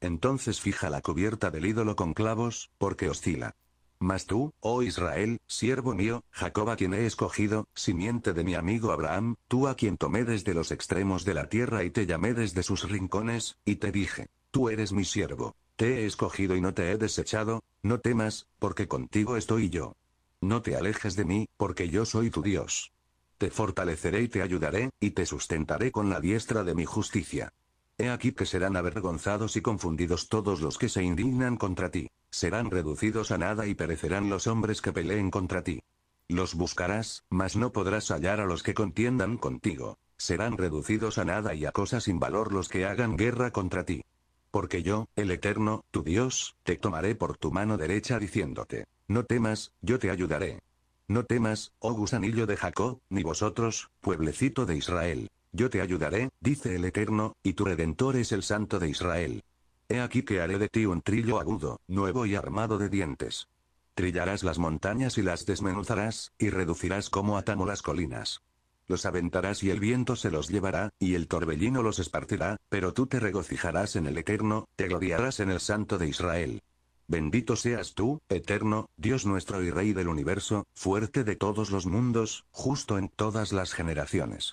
Entonces fija la cubierta del ídolo con clavos, porque oscila. Mas tú, oh Israel, siervo mío, Jacob a quien he escogido, simiente de mi amigo Abraham, tú a quien tomé desde los extremos de la tierra y te llamé desde sus rincones, y te dije, tú eres mi siervo. Te he escogido y no te he desechado, no temas, porque contigo estoy yo. No te alejes de mí, porque yo soy tu Dios. Te fortaleceré y te ayudaré, y te sustentaré con la diestra de mi justicia. He aquí que serán avergonzados y confundidos todos los que se indignan contra ti. Serán reducidos a nada y perecerán los hombres que peleen contra ti. Los buscarás, mas no podrás hallar a los que contiendan contigo. Serán reducidos a nada y a cosas sin valor los que hagan guerra contra ti. Porque yo, el Eterno, tu Dios, te tomaré por tu mano derecha diciéndote, no temas, yo te ayudaré. No temas, oh gusanillo de Jacob, ni vosotros, pueblecito de Israel. Yo te ayudaré, dice el Eterno, y tu Redentor es el Santo de Israel. He aquí que haré de ti un trillo agudo, nuevo y armado de dientes. Trillarás las montañas y las desmenuzarás, y reducirás como atamo las colinas. Los aventarás y el viento se los llevará, y el torbellino los esparcirá, pero tú te regocijarás en el Eterno, te gloriarás en el Santo de Israel. Bendito seas tú, eterno, Dios nuestro y Rey del universo, fuerte de todos los mundos, justo en todas las generaciones.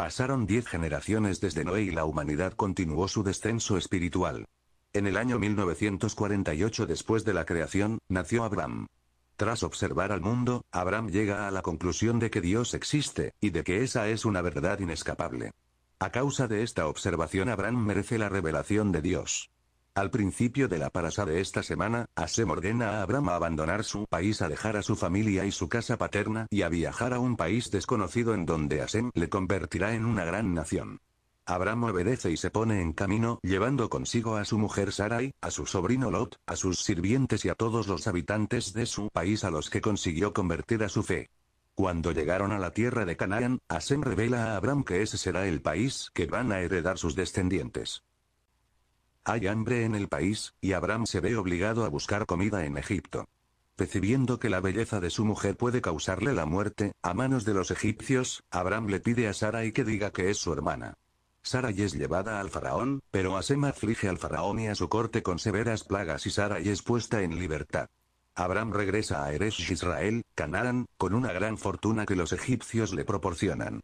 Pasaron diez generaciones desde Noé y la humanidad continuó su descenso espiritual. En el año 1948 después de la creación, nació Abraham. Tras observar al mundo, Abraham llega a la conclusión de que Dios existe, y de que esa es una verdad inescapable. A causa de esta observación Abraham merece la revelación de Dios. Al principio de la parasa de esta semana, Asem ordena a Abraham a abandonar su país, a dejar a su familia y su casa paterna y a viajar a un país desconocido en donde Asem le convertirá en una gran nación. Abraham obedece y se pone en camino, llevando consigo a su mujer Sarai, a su sobrino Lot, a sus sirvientes y a todos los habitantes de su país a los que consiguió convertir a su fe. Cuando llegaron a la tierra de Canaán, Asem revela a Abraham que ese será el país que van a heredar sus descendientes. Hay hambre en el país, y Abraham se ve obligado a buscar comida en Egipto. Percibiendo que la belleza de su mujer puede causarle la muerte, a manos de los egipcios, Abraham le pide a y que diga que es su hermana. Sarai es llevada al faraón, pero Asema aflige al faraón y a su corte con severas plagas y Sarai es puesta en libertad. Abraham regresa a Eresh Israel, Canaán, con una gran fortuna que los egipcios le proporcionan.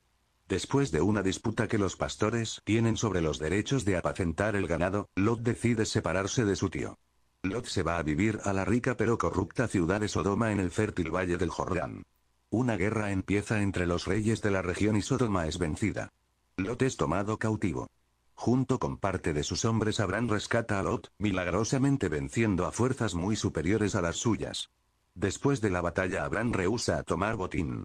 Después de una disputa que los pastores tienen sobre los derechos de apacentar el ganado, Lot decide separarse de su tío. Lot se va a vivir a la rica pero corrupta ciudad de Sodoma en el fértil valle del Jordán. Una guerra empieza entre los reyes de la región y Sodoma es vencida. Lot es tomado cautivo. Junto con parte de sus hombres Abraham rescata a Lot, milagrosamente venciendo a fuerzas muy superiores a las suyas. Después de la batalla Abraham rehúsa a tomar botín.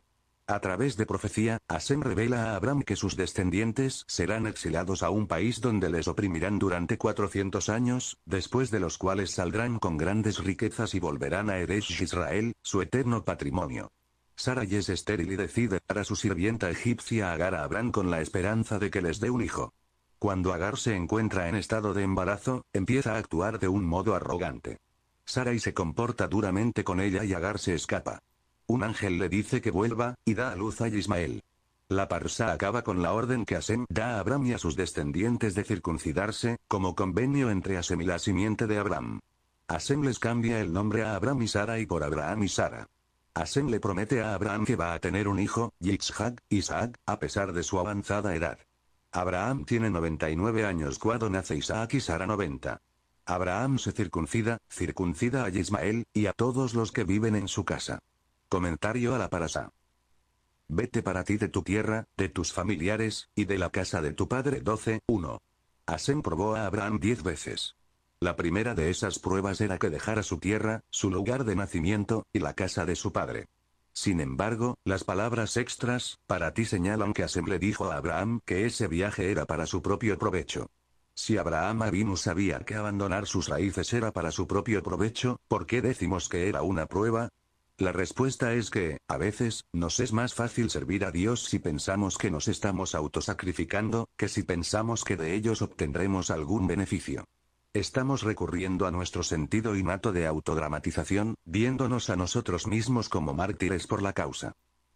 A través de profecía, Asem revela a Abraham que sus descendientes serán exilados a un país donde les oprimirán durante 400 años, después de los cuales saldrán con grandes riquezas y volverán a Eresh Israel, su eterno patrimonio. Sarai es estéril y decide a su sirvienta egipcia Agar a Abraham con la esperanza de que les dé un hijo. Cuando Agar se encuentra en estado de embarazo, empieza a actuar de un modo arrogante. Sarai se comporta duramente con ella y Agar se escapa. Un ángel le dice que vuelva, y da a luz a Ismael. La parsa acaba con la orden que Asem da a Abraham y a sus descendientes de circuncidarse, como convenio entre Asem y la simiente de Abraham. Hashem les cambia el nombre a Abraham y Sara y por Abraham y Sara. Hashem le promete a Abraham que va a tener un hijo, Yitzhak, Isaac, a pesar de su avanzada edad. Abraham tiene 99 años cuando nace Isaac y Sara 90. Abraham se circuncida, circuncida a Ismael, y a todos los que viven en su casa. Comentario a la parasa. Vete para ti de tu tierra, de tus familiares, y de la casa de tu padre 12.1. Asem probó a Abraham diez veces. La primera de esas pruebas era que dejara su tierra, su lugar de nacimiento, y la casa de su padre. Sin embargo, las palabras extras, para ti señalan que Asem le dijo a Abraham que ese viaje era para su propio provecho. Si Abraham Avinu sabía que abandonar sus raíces era para su propio provecho, ¿por qué decimos que era una prueba? La respuesta es que, a veces, nos es más fácil servir a Dios si pensamos que nos estamos autosacrificando, que si pensamos que de ellos obtendremos algún beneficio. Estamos recurriendo a nuestro sentido innato de autodramatización, viéndonos a nosotros mismos como mártires por la causa.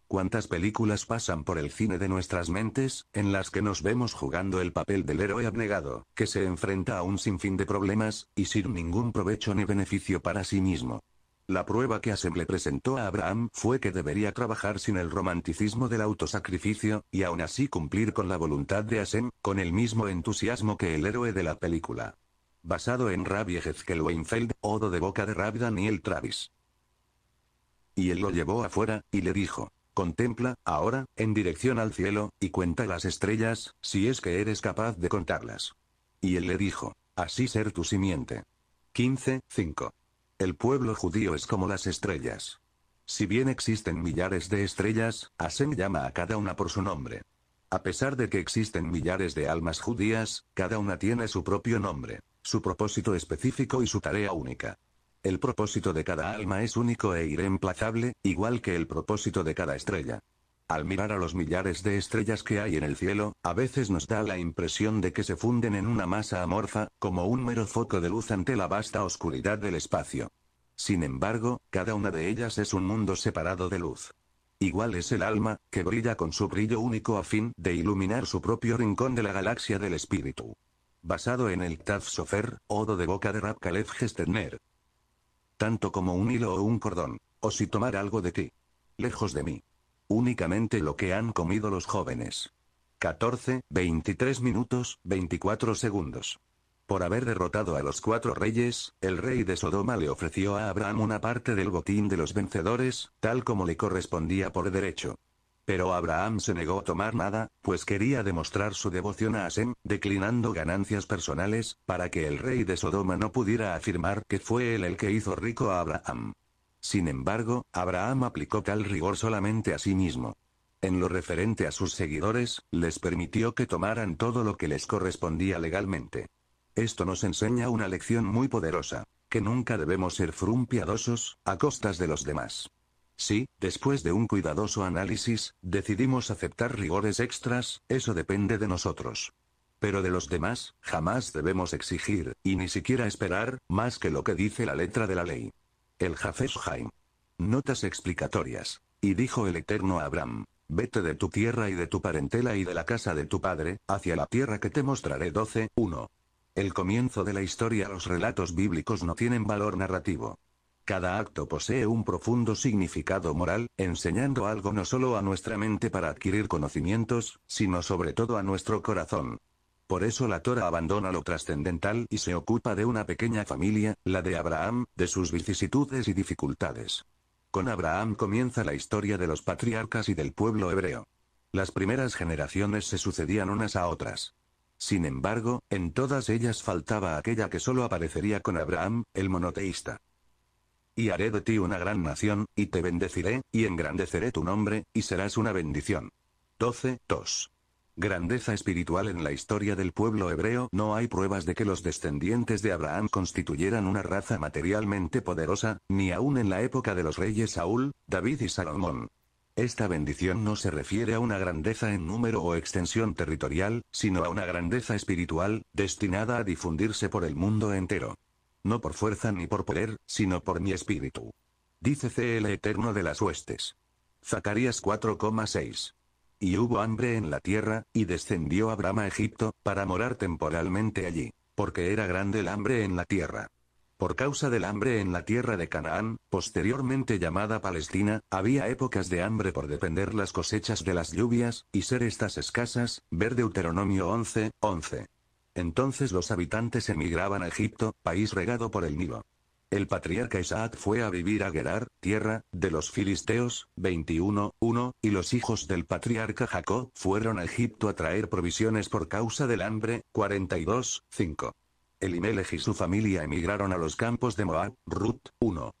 ¿Cuántas películas pasan por el cine de nuestras mentes, en las que nos vemos jugando el papel del héroe abnegado, que se enfrenta a un sinfín de problemas, y sin ningún provecho ni beneficio para sí mismo? La prueba que Asem le presentó a Abraham fue que debería trabajar sin el romanticismo del autosacrificio, y aún así cumplir con la voluntad de Asem, con el mismo entusiasmo que el héroe de la película. Basado en Rabbi Ezekiel Weinfeld, Odo de boca de Rab Daniel Travis. Y él lo llevó afuera, y le dijo, Contempla, ahora, en dirección al cielo, y cuenta las estrellas, si es que eres capaz de contarlas. Y él le dijo, así ser tu simiente. 15, 5. El pueblo judío es como las estrellas. Si bien existen millares de estrellas, Hashem llama a cada una por su nombre. A pesar de que existen millares de almas judías, cada una tiene su propio nombre, su propósito específico y su tarea única. El propósito de cada alma es único e irreemplazable, igual que el propósito de cada estrella. Al mirar a los millares de estrellas que hay en el cielo, a veces nos da la impresión de que se funden en una masa amorfa, como un mero foco de luz ante la vasta oscuridad del espacio. Sin embargo, cada una de ellas es un mundo separado de luz. Igual es el alma, que brilla con su brillo único a fin de iluminar su propio rincón de la galaxia del espíritu. Basado en el Taf Sofer, Odo de boca de Rab Kalef Tanto como un hilo o un cordón. O si tomar algo de ti. Lejos de mí. Únicamente lo que han comido los jóvenes. 14, 23 minutos, 24 segundos. Por haber derrotado a los cuatro reyes, el rey de Sodoma le ofreció a Abraham una parte del botín de los vencedores, tal como le correspondía por derecho. Pero Abraham se negó a tomar nada, pues quería demostrar su devoción a Asem declinando ganancias personales, para que el rey de Sodoma no pudiera afirmar que fue él el que hizo rico a Abraham. Sin embargo, Abraham aplicó tal rigor solamente a sí mismo. En lo referente a sus seguidores, les permitió que tomaran todo lo que les correspondía legalmente. Esto nos enseña una lección muy poderosa, que nunca debemos ser frumpiadosos, a costas de los demás. Si, después de un cuidadoso análisis, decidimos aceptar rigores extras, eso depende de nosotros. Pero de los demás, jamás debemos exigir, y ni siquiera esperar, más que lo que dice la letra de la ley. El Jafes Notas explicatorias. Y dijo el Eterno Abraham. Vete de tu tierra y de tu parentela y de la casa de tu padre, hacia la tierra que te mostraré 12.1. El comienzo de la historia Los relatos bíblicos no tienen valor narrativo. Cada acto posee un profundo significado moral, enseñando algo no solo a nuestra mente para adquirir conocimientos, sino sobre todo a nuestro corazón. Por eso la Torah abandona lo trascendental y se ocupa de una pequeña familia, la de Abraham, de sus vicisitudes y dificultades. Con Abraham comienza la historia de los patriarcas y del pueblo hebreo. Las primeras generaciones se sucedían unas a otras. Sin embargo, en todas ellas faltaba aquella que solo aparecería con Abraham, el monoteísta. Y haré de ti una gran nación, y te bendeciré, y engrandeceré tu nombre, y serás una bendición. 12, 2 grandeza espiritual en la historia del pueblo hebreo, no hay pruebas de que los descendientes de Abraham constituyeran una raza materialmente poderosa, ni aún en la época de los reyes Saúl, David y Salomón. Esta bendición no se refiere a una grandeza en número o extensión territorial, sino a una grandeza espiritual, destinada a difundirse por el mundo entero. No por fuerza ni por poder, sino por mi espíritu. Dice el Eterno de las Huestes. Zacarías 4,6. Y hubo hambre en la tierra, y descendió Abraham a Egipto, para morar temporalmente allí, porque era grande el hambre en la tierra. Por causa del hambre en la tierra de Canaán, posteriormente llamada Palestina, había épocas de hambre por depender las cosechas de las lluvias, y ser estas escasas, ver Deuteronomio 11, 11. Entonces los habitantes emigraban a Egipto, país regado por el Nilo. El patriarca Isaac fue a vivir a Gerar, tierra, de los filisteos, 21, 1, y los hijos del patriarca Jacob fueron a Egipto a traer provisiones por causa del hambre, 42, 5. Elimelech y su familia emigraron a los campos de Moab, Rut, 1.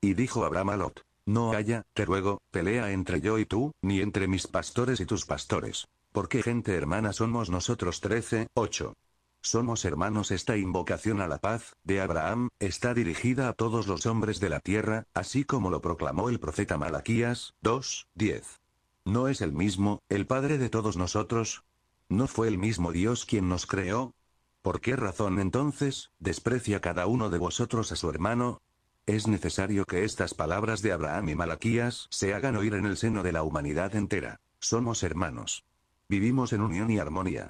Y dijo Abraham a Lot, no haya, te ruego, pelea entre yo y tú, ni entre mis pastores y tus pastores. Porque gente hermana somos nosotros 13, 8. Somos hermanos. Esta invocación a la paz, de Abraham, está dirigida a todos los hombres de la tierra, así como lo proclamó el profeta Malaquías, 2, 10. ¿No es el mismo, el Padre de todos nosotros? ¿No fue el mismo Dios quien nos creó? ¿Por qué razón entonces, desprecia cada uno de vosotros a su hermano? Es necesario que estas palabras de Abraham y Malaquías se hagan oír en el seno de la humanidad entera. Somos hermanos. Vivimos en unión y armonía.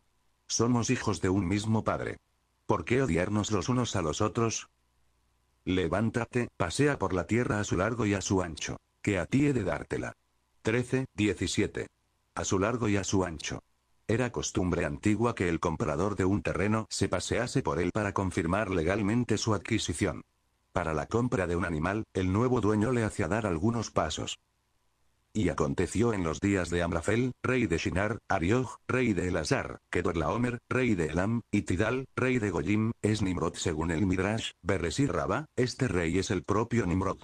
Somos hijos de un mismo padre. ¿Por qué odiarnos los unos a los otros? Levántate, pasea por la tierra a su largo y a su ancho, que a ti he de dártela. 13, 17. A su largo y a su ancho. Era costumbre antigua que el comprador de un terreno se pasease por él para confirmar legalmente su adquisición. Para la compra de un animal, el nuevo dueño le hacía dar algunos pasos. Y aconteció en los días de Amrafel, rey de Shinar, Arioch, rey de Elazar, Kedorlaomer, rey de Elam, y Tidal, rey de Goyim, es Nimrod según el Midrash, Beresí Rabba, este rey es el propio Nimrod.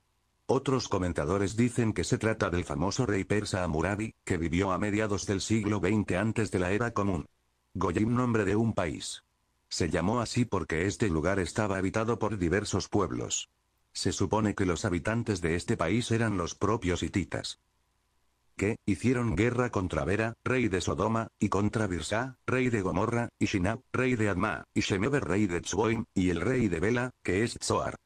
Otros comentadores dicen que se trata del famoso rey persa Amurabi, que vivió a mediados del siglo XX antes de la era común. Goyim nombre de un país. Se llamó así porque este lugar estaba habitado por diversos pueblos. Se supone que los habitantes de este país eran los propios hititas que, hicieron guerra contra Vera, rey de Sodoma, y contra Birsa, rey de Gomorra, y Shinab, rey de Adma, y Shemeber rey de Tzboim, y el rey de Bela, que es Zoar.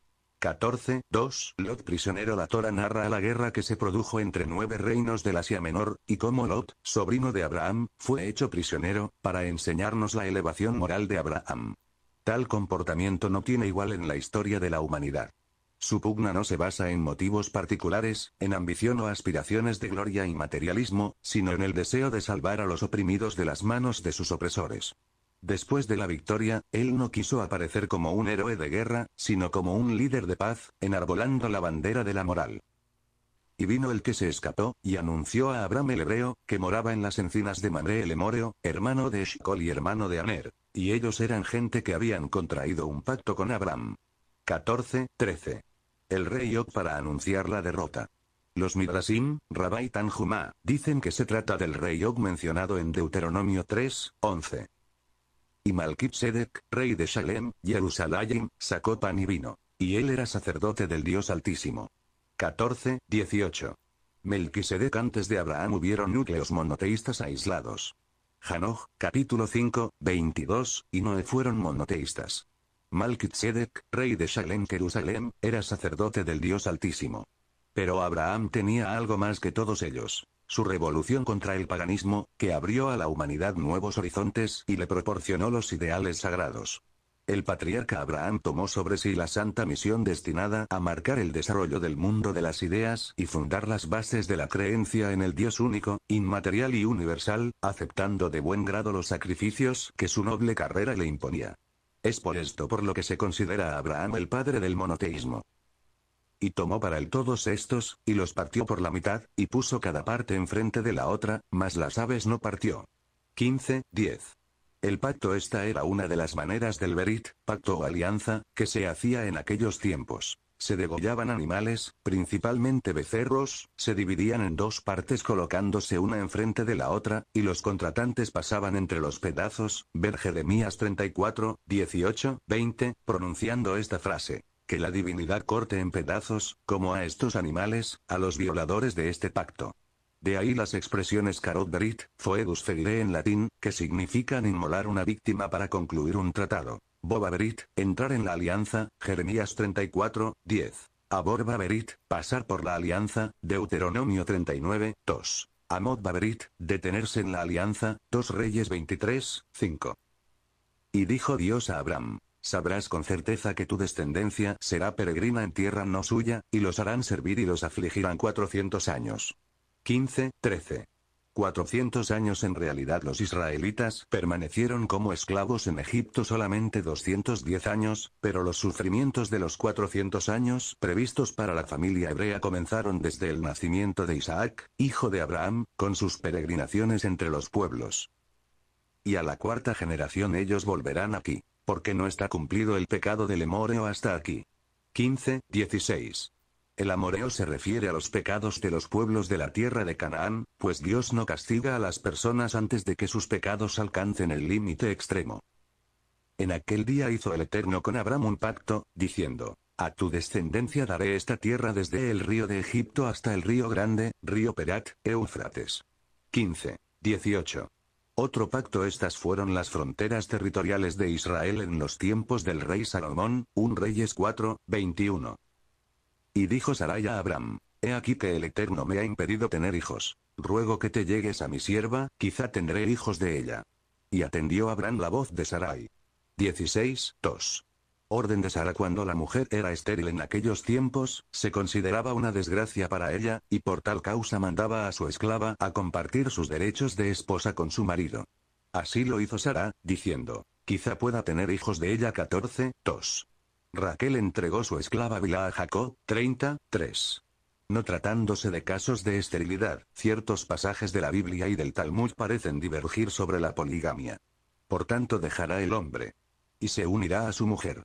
14. 2. Lot prisionero La Torah narra la guerra que se produjo entre nueve reinos del Asia Menor, y cómo Lot, sobrino de Abraham, fue hecho prisionero, para enseñarnos la elevación moral de Abraham. Tal comportamiento no tiene igual en la historia de la humanidad. Su pugna no se basa en motivos particulares, en ambición o aspiraciones de gloria y materialismo, sino en el deseo de salvar a los oprimidos de las manos de sus opresores. Después de la victoria, él no quiso aparecer como un héroe de guerra, sino como un líder de paz, enarbolando la bandera de la moral. Y vino el que se escapó, y anunció a Abraham el hebreo, que moraba en las encinas de Mamre el Emoreo, hermano de Eshcol y hermano de Aner. Y ellos eran gente que habían contraído un pacto con Abraham. 14, 13. El rey Og para anunciar la derrota. Los Midrasim, Rabá y Tanjumá, dicen que se trata del rey Og mencionado en Deuteronomio 3, 11. Y Malkitsedek, rey de Shalem, Jerusalén, sacó pan y vino. Y él era sacerdote del Dios Altísimo. 14, 18. Melquisedec antes de Abraham hubieron núcleos monoteístas aislados. Hanoj, capítulo 5, 22, y Noé fueron monoteístas. Malkitzedek, rey de Shalem Jerusalén, era sacerdote del Dios Altísimo. Pero Abraham tenía algo más que todos ellos. Su revolución contra el paganismo, que abrió a la humanidad nuevos horizontes y le proporcionó los ideales sagrados. El patriarca Abraham tomó sobre sí la santa misión destinada a marcar el desarrollo del mundo de las ideas y fundar las bases de la creencia en el Dios único, inmaterial y universal, aceptando de buen grado los sacrificios que su noble carrera le imponía. Es por esto por lo que se considera a Abraham el padre del monoteísmo. Y tomó para él todos estos, y los partió por la mitad, y puso cada parte enfrente de la otra, mas las aves no partió. 15, 10. El pacto esta era una de las maneras del Berit, pacto o alianza, que se hacía en aquellos tiempos. Se degollaban animales, principalmente becerros, se dividían en dos partes colocándose una enfrente de la otra, y los contratantes pasaban entre los pedazos, ver Jeremías 34, 18, 20, pronunciando esta frase. Que la divinidad corte en pedazos, como a estos animales, a los violadores de este pacto. De ahí las expresiones carot foedus ferire en latín, que significan inmolar una víctima para concluir un tratado. Boba entrar en la alianza, Jeremías 34, 10. Abor Baberit, pasar por la alianza, Deuteronomio 39, 2. Amod Baberit, detenerse en la alianza, 2 Reyes 23, 5. Y dijo Dios a Abraham, sabrás con certeza que tu descendencia será peregrina en tierra no suya, y los harán servir y los afligirán 400 años. 15, 13. 400 años en realidad los israelitas permanecieron como esclavos en Egipto solamente 210 años, pero los sufrimientos de los 400 años previstos para la familia hebrea comenzaron desde el nacimiento de Isaac, hijo de Abraham, con sus peregrinaciones entre los pueblos. Y a la cuarta generación ellos volverán aquí, porque no está cumplido el pecado del Emoreo hasta aquí. 15, 16. El amoreo se refiere a los pecados de los pueblos de la tierra de Canaán, pues Dios no castiga a las personas antes de que sus pecados alcancen el límite extremo. En aquel día hizo el Eterno con Abraham un pacto, diciendo, A tu descendencia daré esta tierra desde el río de Egipto hasta el río grande, río Perat, Eufrates. 15. 18. Otro pacto estas fueron las fronteras territoriales de Israel en los tiempos del rey Salomón, un Reyes 4, 21. Y dijo Sarai a Abraham, He aquí que el Eterno me ha impedido tener hijos. Ruego que te llegues a mi sierva, quizá tendré hijos de ella. Y atendió Abraham la voz de Sarai. 16. 2. Orden de Sarai cuando la mujer era estéril en aquellos tiempos, se consideraba una desgracia para ella, y por tal causa mandaba a su esclava a compartir sus derechos de esposa con su marido. Así lo hizo Sarai, diciendo, quizá pueda tener hijos de ella 14, tos. Raquel entregó su esclava Bila a Jacob, 30, No tratándose de casos de esterilidad, ciertos pasajes de la Biblia y del Talmud parecen divergir sobre la poligamia. Por tanto dejará el hombre. Y se unirá a su mujer.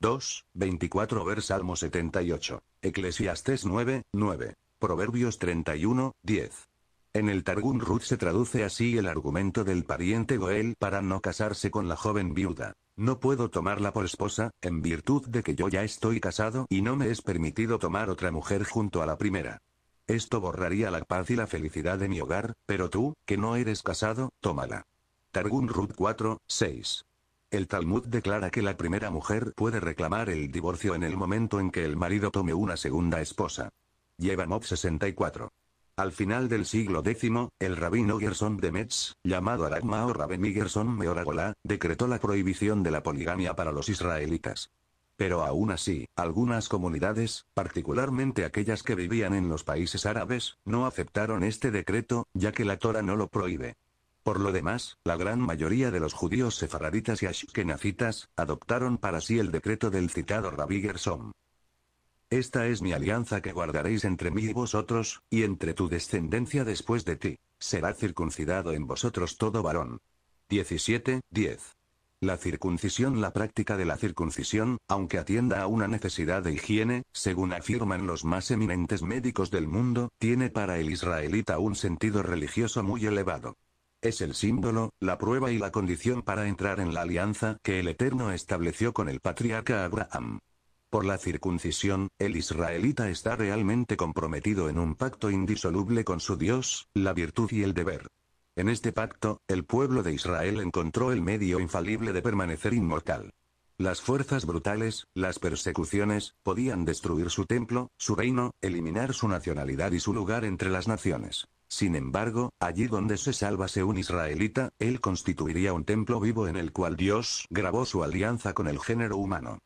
2, 24 ver Salmo 78, Eclesiastes 9, 9, Proverbios 31, 10. En el Targum Ruth se traduce así el argumento del pariente Goel para no casarse con la joven viuda. No puedo tomarla por esposa, en virtud de que yo ya estoy casado y no me es permitido tomar otra mujer junto a la primera. Esto borraría la paz y la felicidad de mi hogar, pero tú, que no eres casado, tómala. Targum Rut 4, 6. El Talmud declara que la primera mujer puede reclamar el divorcio en el momento en que el marido tome una segunda esposa. Yevanov 64. Al final del siglo X, el rabino Gerson de Metz, llamado Aragma o Rabemi Gerson Meoragolá, decretó la prohibición de la poligamia para los israelitas. Pero aún así, algunas comunidades, particularmente aquellas que vivían en los países árabes, no aceptaron este decreto, ya que la Torah no lo prohíbe. Por lo demás, la gran mayoría de los judíos sefaraditas y ashkenazitas, adoptaron para sí el decreto del citado Rabbi Gerson. Esta es mi alianza que guardaréis entre mí y vosotros, y entre tu descendencia después de ti. Será circuncidado en vosotros todo varón. 17, 10. La circuncisión La práctica de la circuncisión, aunque atienda a una necesidad de higiene, según afirman los más eminentes médicos del mundo, tiene para el israelita un sentido religioso muy elevado. Es el símbolo, la prueba y la condición para entrar en la alianza que el Eterno estableció con el patriarca Abraham. Por la circuncisión, el israelita está realmente comprometido en un pacto indisoluble con su Dios, la virtud y el deber. En este pacto, el pueblo de Israel encontró el medio infalible de permanecer inmortal. Las fuerzas brutales, las persecuciones, podían destruir su templo, su reino, eliminar su nacionalidad y su lugar entre las naciones. Sin embargo, allí donde se salvase un israelita, él constituiría un templo vivo en el cual Dios grabó su alianza con el género humano.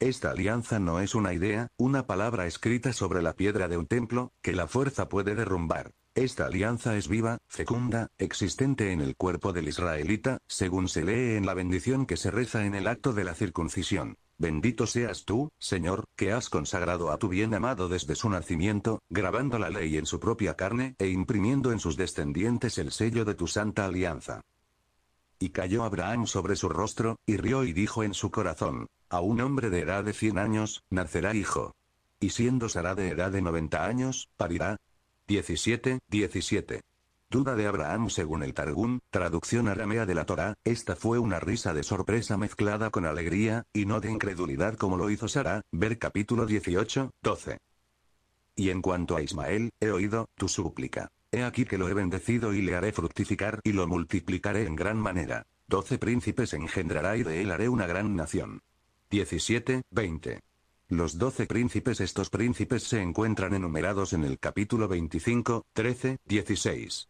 Esta alianza no es una idea, una palabra escrita sobre la piedra de un templo, que la fuerza puede derrumbar. Esta alianza es viva, fecunda, existente en el cuerpo del israelita, según se lee en la bendición que se reza en el acto de la circuncisión. Bendito seas tú, Señor, que has consagrado a tu bien amado desde su nacimiento, grabando la ley en su propia carne e imprimiendo en sus descendientes el sello de tu santa alianza. Y cayó Abraham sobre su rostro, y rió y dijo en su corazón, a un hombre de edad de cien años, nacerá hijo. Y siendo Sara de edad de noventa años, parirá. 17, 17. Duda de Abraham según el Targum, traducción aramea de la Torah, esta fue una risa de sorpresa mezclada con alegría, y no de incredulidad como lo hizo Sara, ver capítulo 18, 12. Y en cuanto a Ismael, he oído, tu súplica. He aquí que lo he bendecido y le haré fructificar y lo multiplicaré en gran manera. Doce príncipes engendrará y de él haré una gran nación. 17, 20. Los doce príncipes Estos príncipes se encuentran enumerados en el capítulo 25, 13, 16.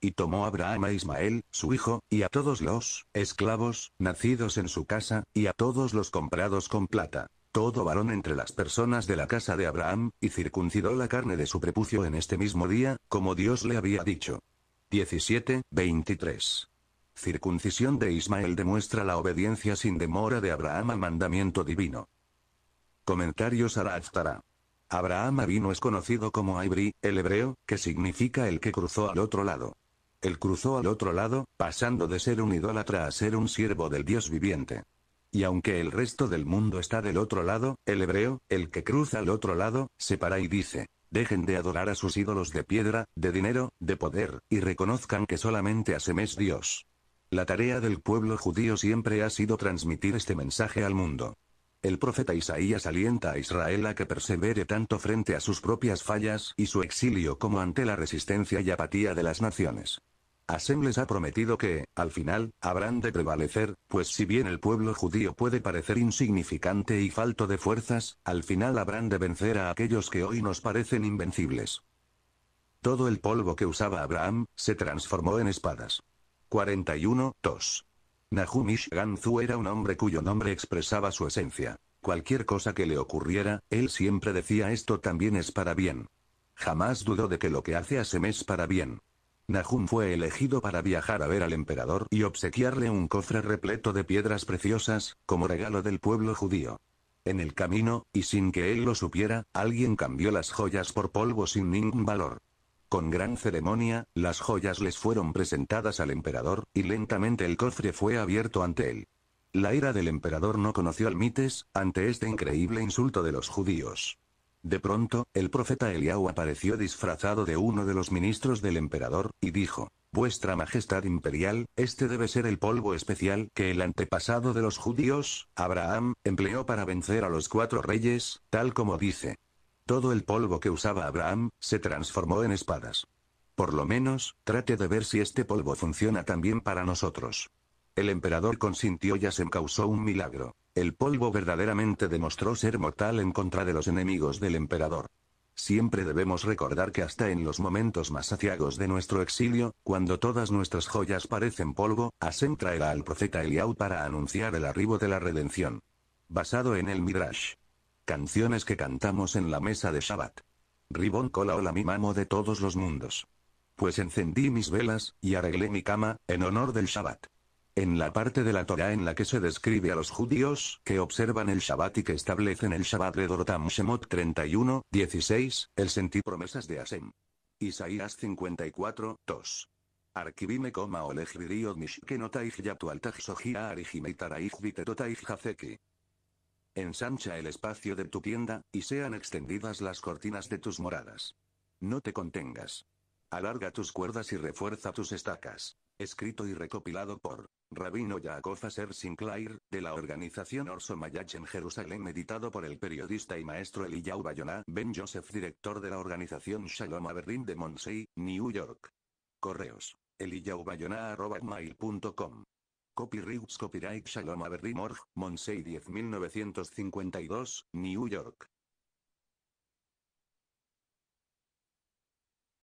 Y tomó Abraham a Ismael, su hijo, y a todos los esclavos, nacidos en su casa, y a todos los comprados con plata, todo varón entre las personas de la casa de Abraham, y circuncidó la carne de su prepucio en este mismo día, como Dios le había dicho. 17:23. Circuncisión de Ismael demuestra la obediencia sin demora de Abraham al mandamiento divino. Comentarios a Sarah Abraham vino es conocido como Aibri, el hebreo, que significa el que cruzó al otro lado. Él cruzó al otro lado, pasando de ser un idólatra a ser un siervo del Dios viviente. Y aunque el resto del mundo está del otro lado, el hebreo, el que cruza al otro lado, se para y dice, dejen de adorar a sus ídolos de piedra, de dinero, de poder, y reconozcan que solamente Hashem es Dios. La tarea del pueblo judío siempre ha sido transmitir este mensaje al mundo. El profeta Isaías alienta a Israel a que persevere tanto frente a sus propias fallas y su exilio como ante la resistencia y apatía de las naciones. Asem les ha prometido que, al final, habrán de prevalecer, pues si bien el pueblo judío puede parecer insignificante y falto de fuerzas, al final habrán de vencer a aquellos que hoy nos parecen invencibles. Todo el polvo que usaba Abraham, se transformó en espadas. 41. 2. Nahum Ishganzu era un hombre cuyo nombre expresaba su esencia. Cualquier cosa que le ocurriera, él siempre decía esto también es para bien. Jamás dudó de que lo que hace Asem es para bien. Nahum fue elegido para viajar a ver al emperador y obsequiarle un cofre repleto de piedras preciosas, como regalo del pueblo judío. En el camino, y sin que él lo supiera, alguien cambió las joyas por polvo sin ningún valor. Con gran ceremonia, las joyas les fueron presentadas al emperador, y lentamente el cofre fue abierto ante él. La ira del emperador no conoció al mites, ante este increíble insulto de los judíos. De pronto, el profeta Eliau apareció disfrazado de uno de los ministros del emperador, y dijo, Vuestra Majestad Imperial, este debe ser el polvo especial que el antepasado de los judíos, Abraham, empleó para vencer a los cuatro reyes, tal como dice. Todo el polvo que usaba Abraham, se transformó en espadas. Por lo menos, trate de ver si este polvo funciona también para nosotros. El emperador consintió y se causó un milagro. El polvo verdaderamente demostró ser mortal en contra de los enemigos del emperador. Siempre debemos recordar que hasta en los momentos más aciagos de nuestro exilio, cuando todas nuestras joyas parecen polvo, Asen traerá al profeta Eliau para anunciar el arribo de la redención. Basado en el Midrash. Canciones que cantamos en la mesa de Shabbat. Ribón cola hola mi mamo de todos los mundos. Pues encendí mis velas, y arreglé mi cama, en honor del Shabbat. En la parte de la Torah en la que se describe a los judíos que observan el Shabbat y que establecen el Shabbat de Dorotam Shemot 31, 16, el sentí promesas de Asem. Isaías 54, 2. Arquivime coma mishkenotaij altaj sojia vitetotaij jazeki. Ensancha el espacio de tu tienda, y sean extendidas las cortinas de tus moradas. No te contengas. Alarga tus cuerdas y refuerza tus estacas. Escrito y recopilado por Rabino Yaakov Aser Sinclair, de la organización Orso Mayach en Jerusalén editado por el periodista y maestro Eliyahu Bayoná Ben Joseph director de la organización Shalom Aberdeen de Monsey, New York. Correos. eliyahubayona.mail.com Copyrights Copyright Shalom Aberdeen Org, Monsey 10952, New York.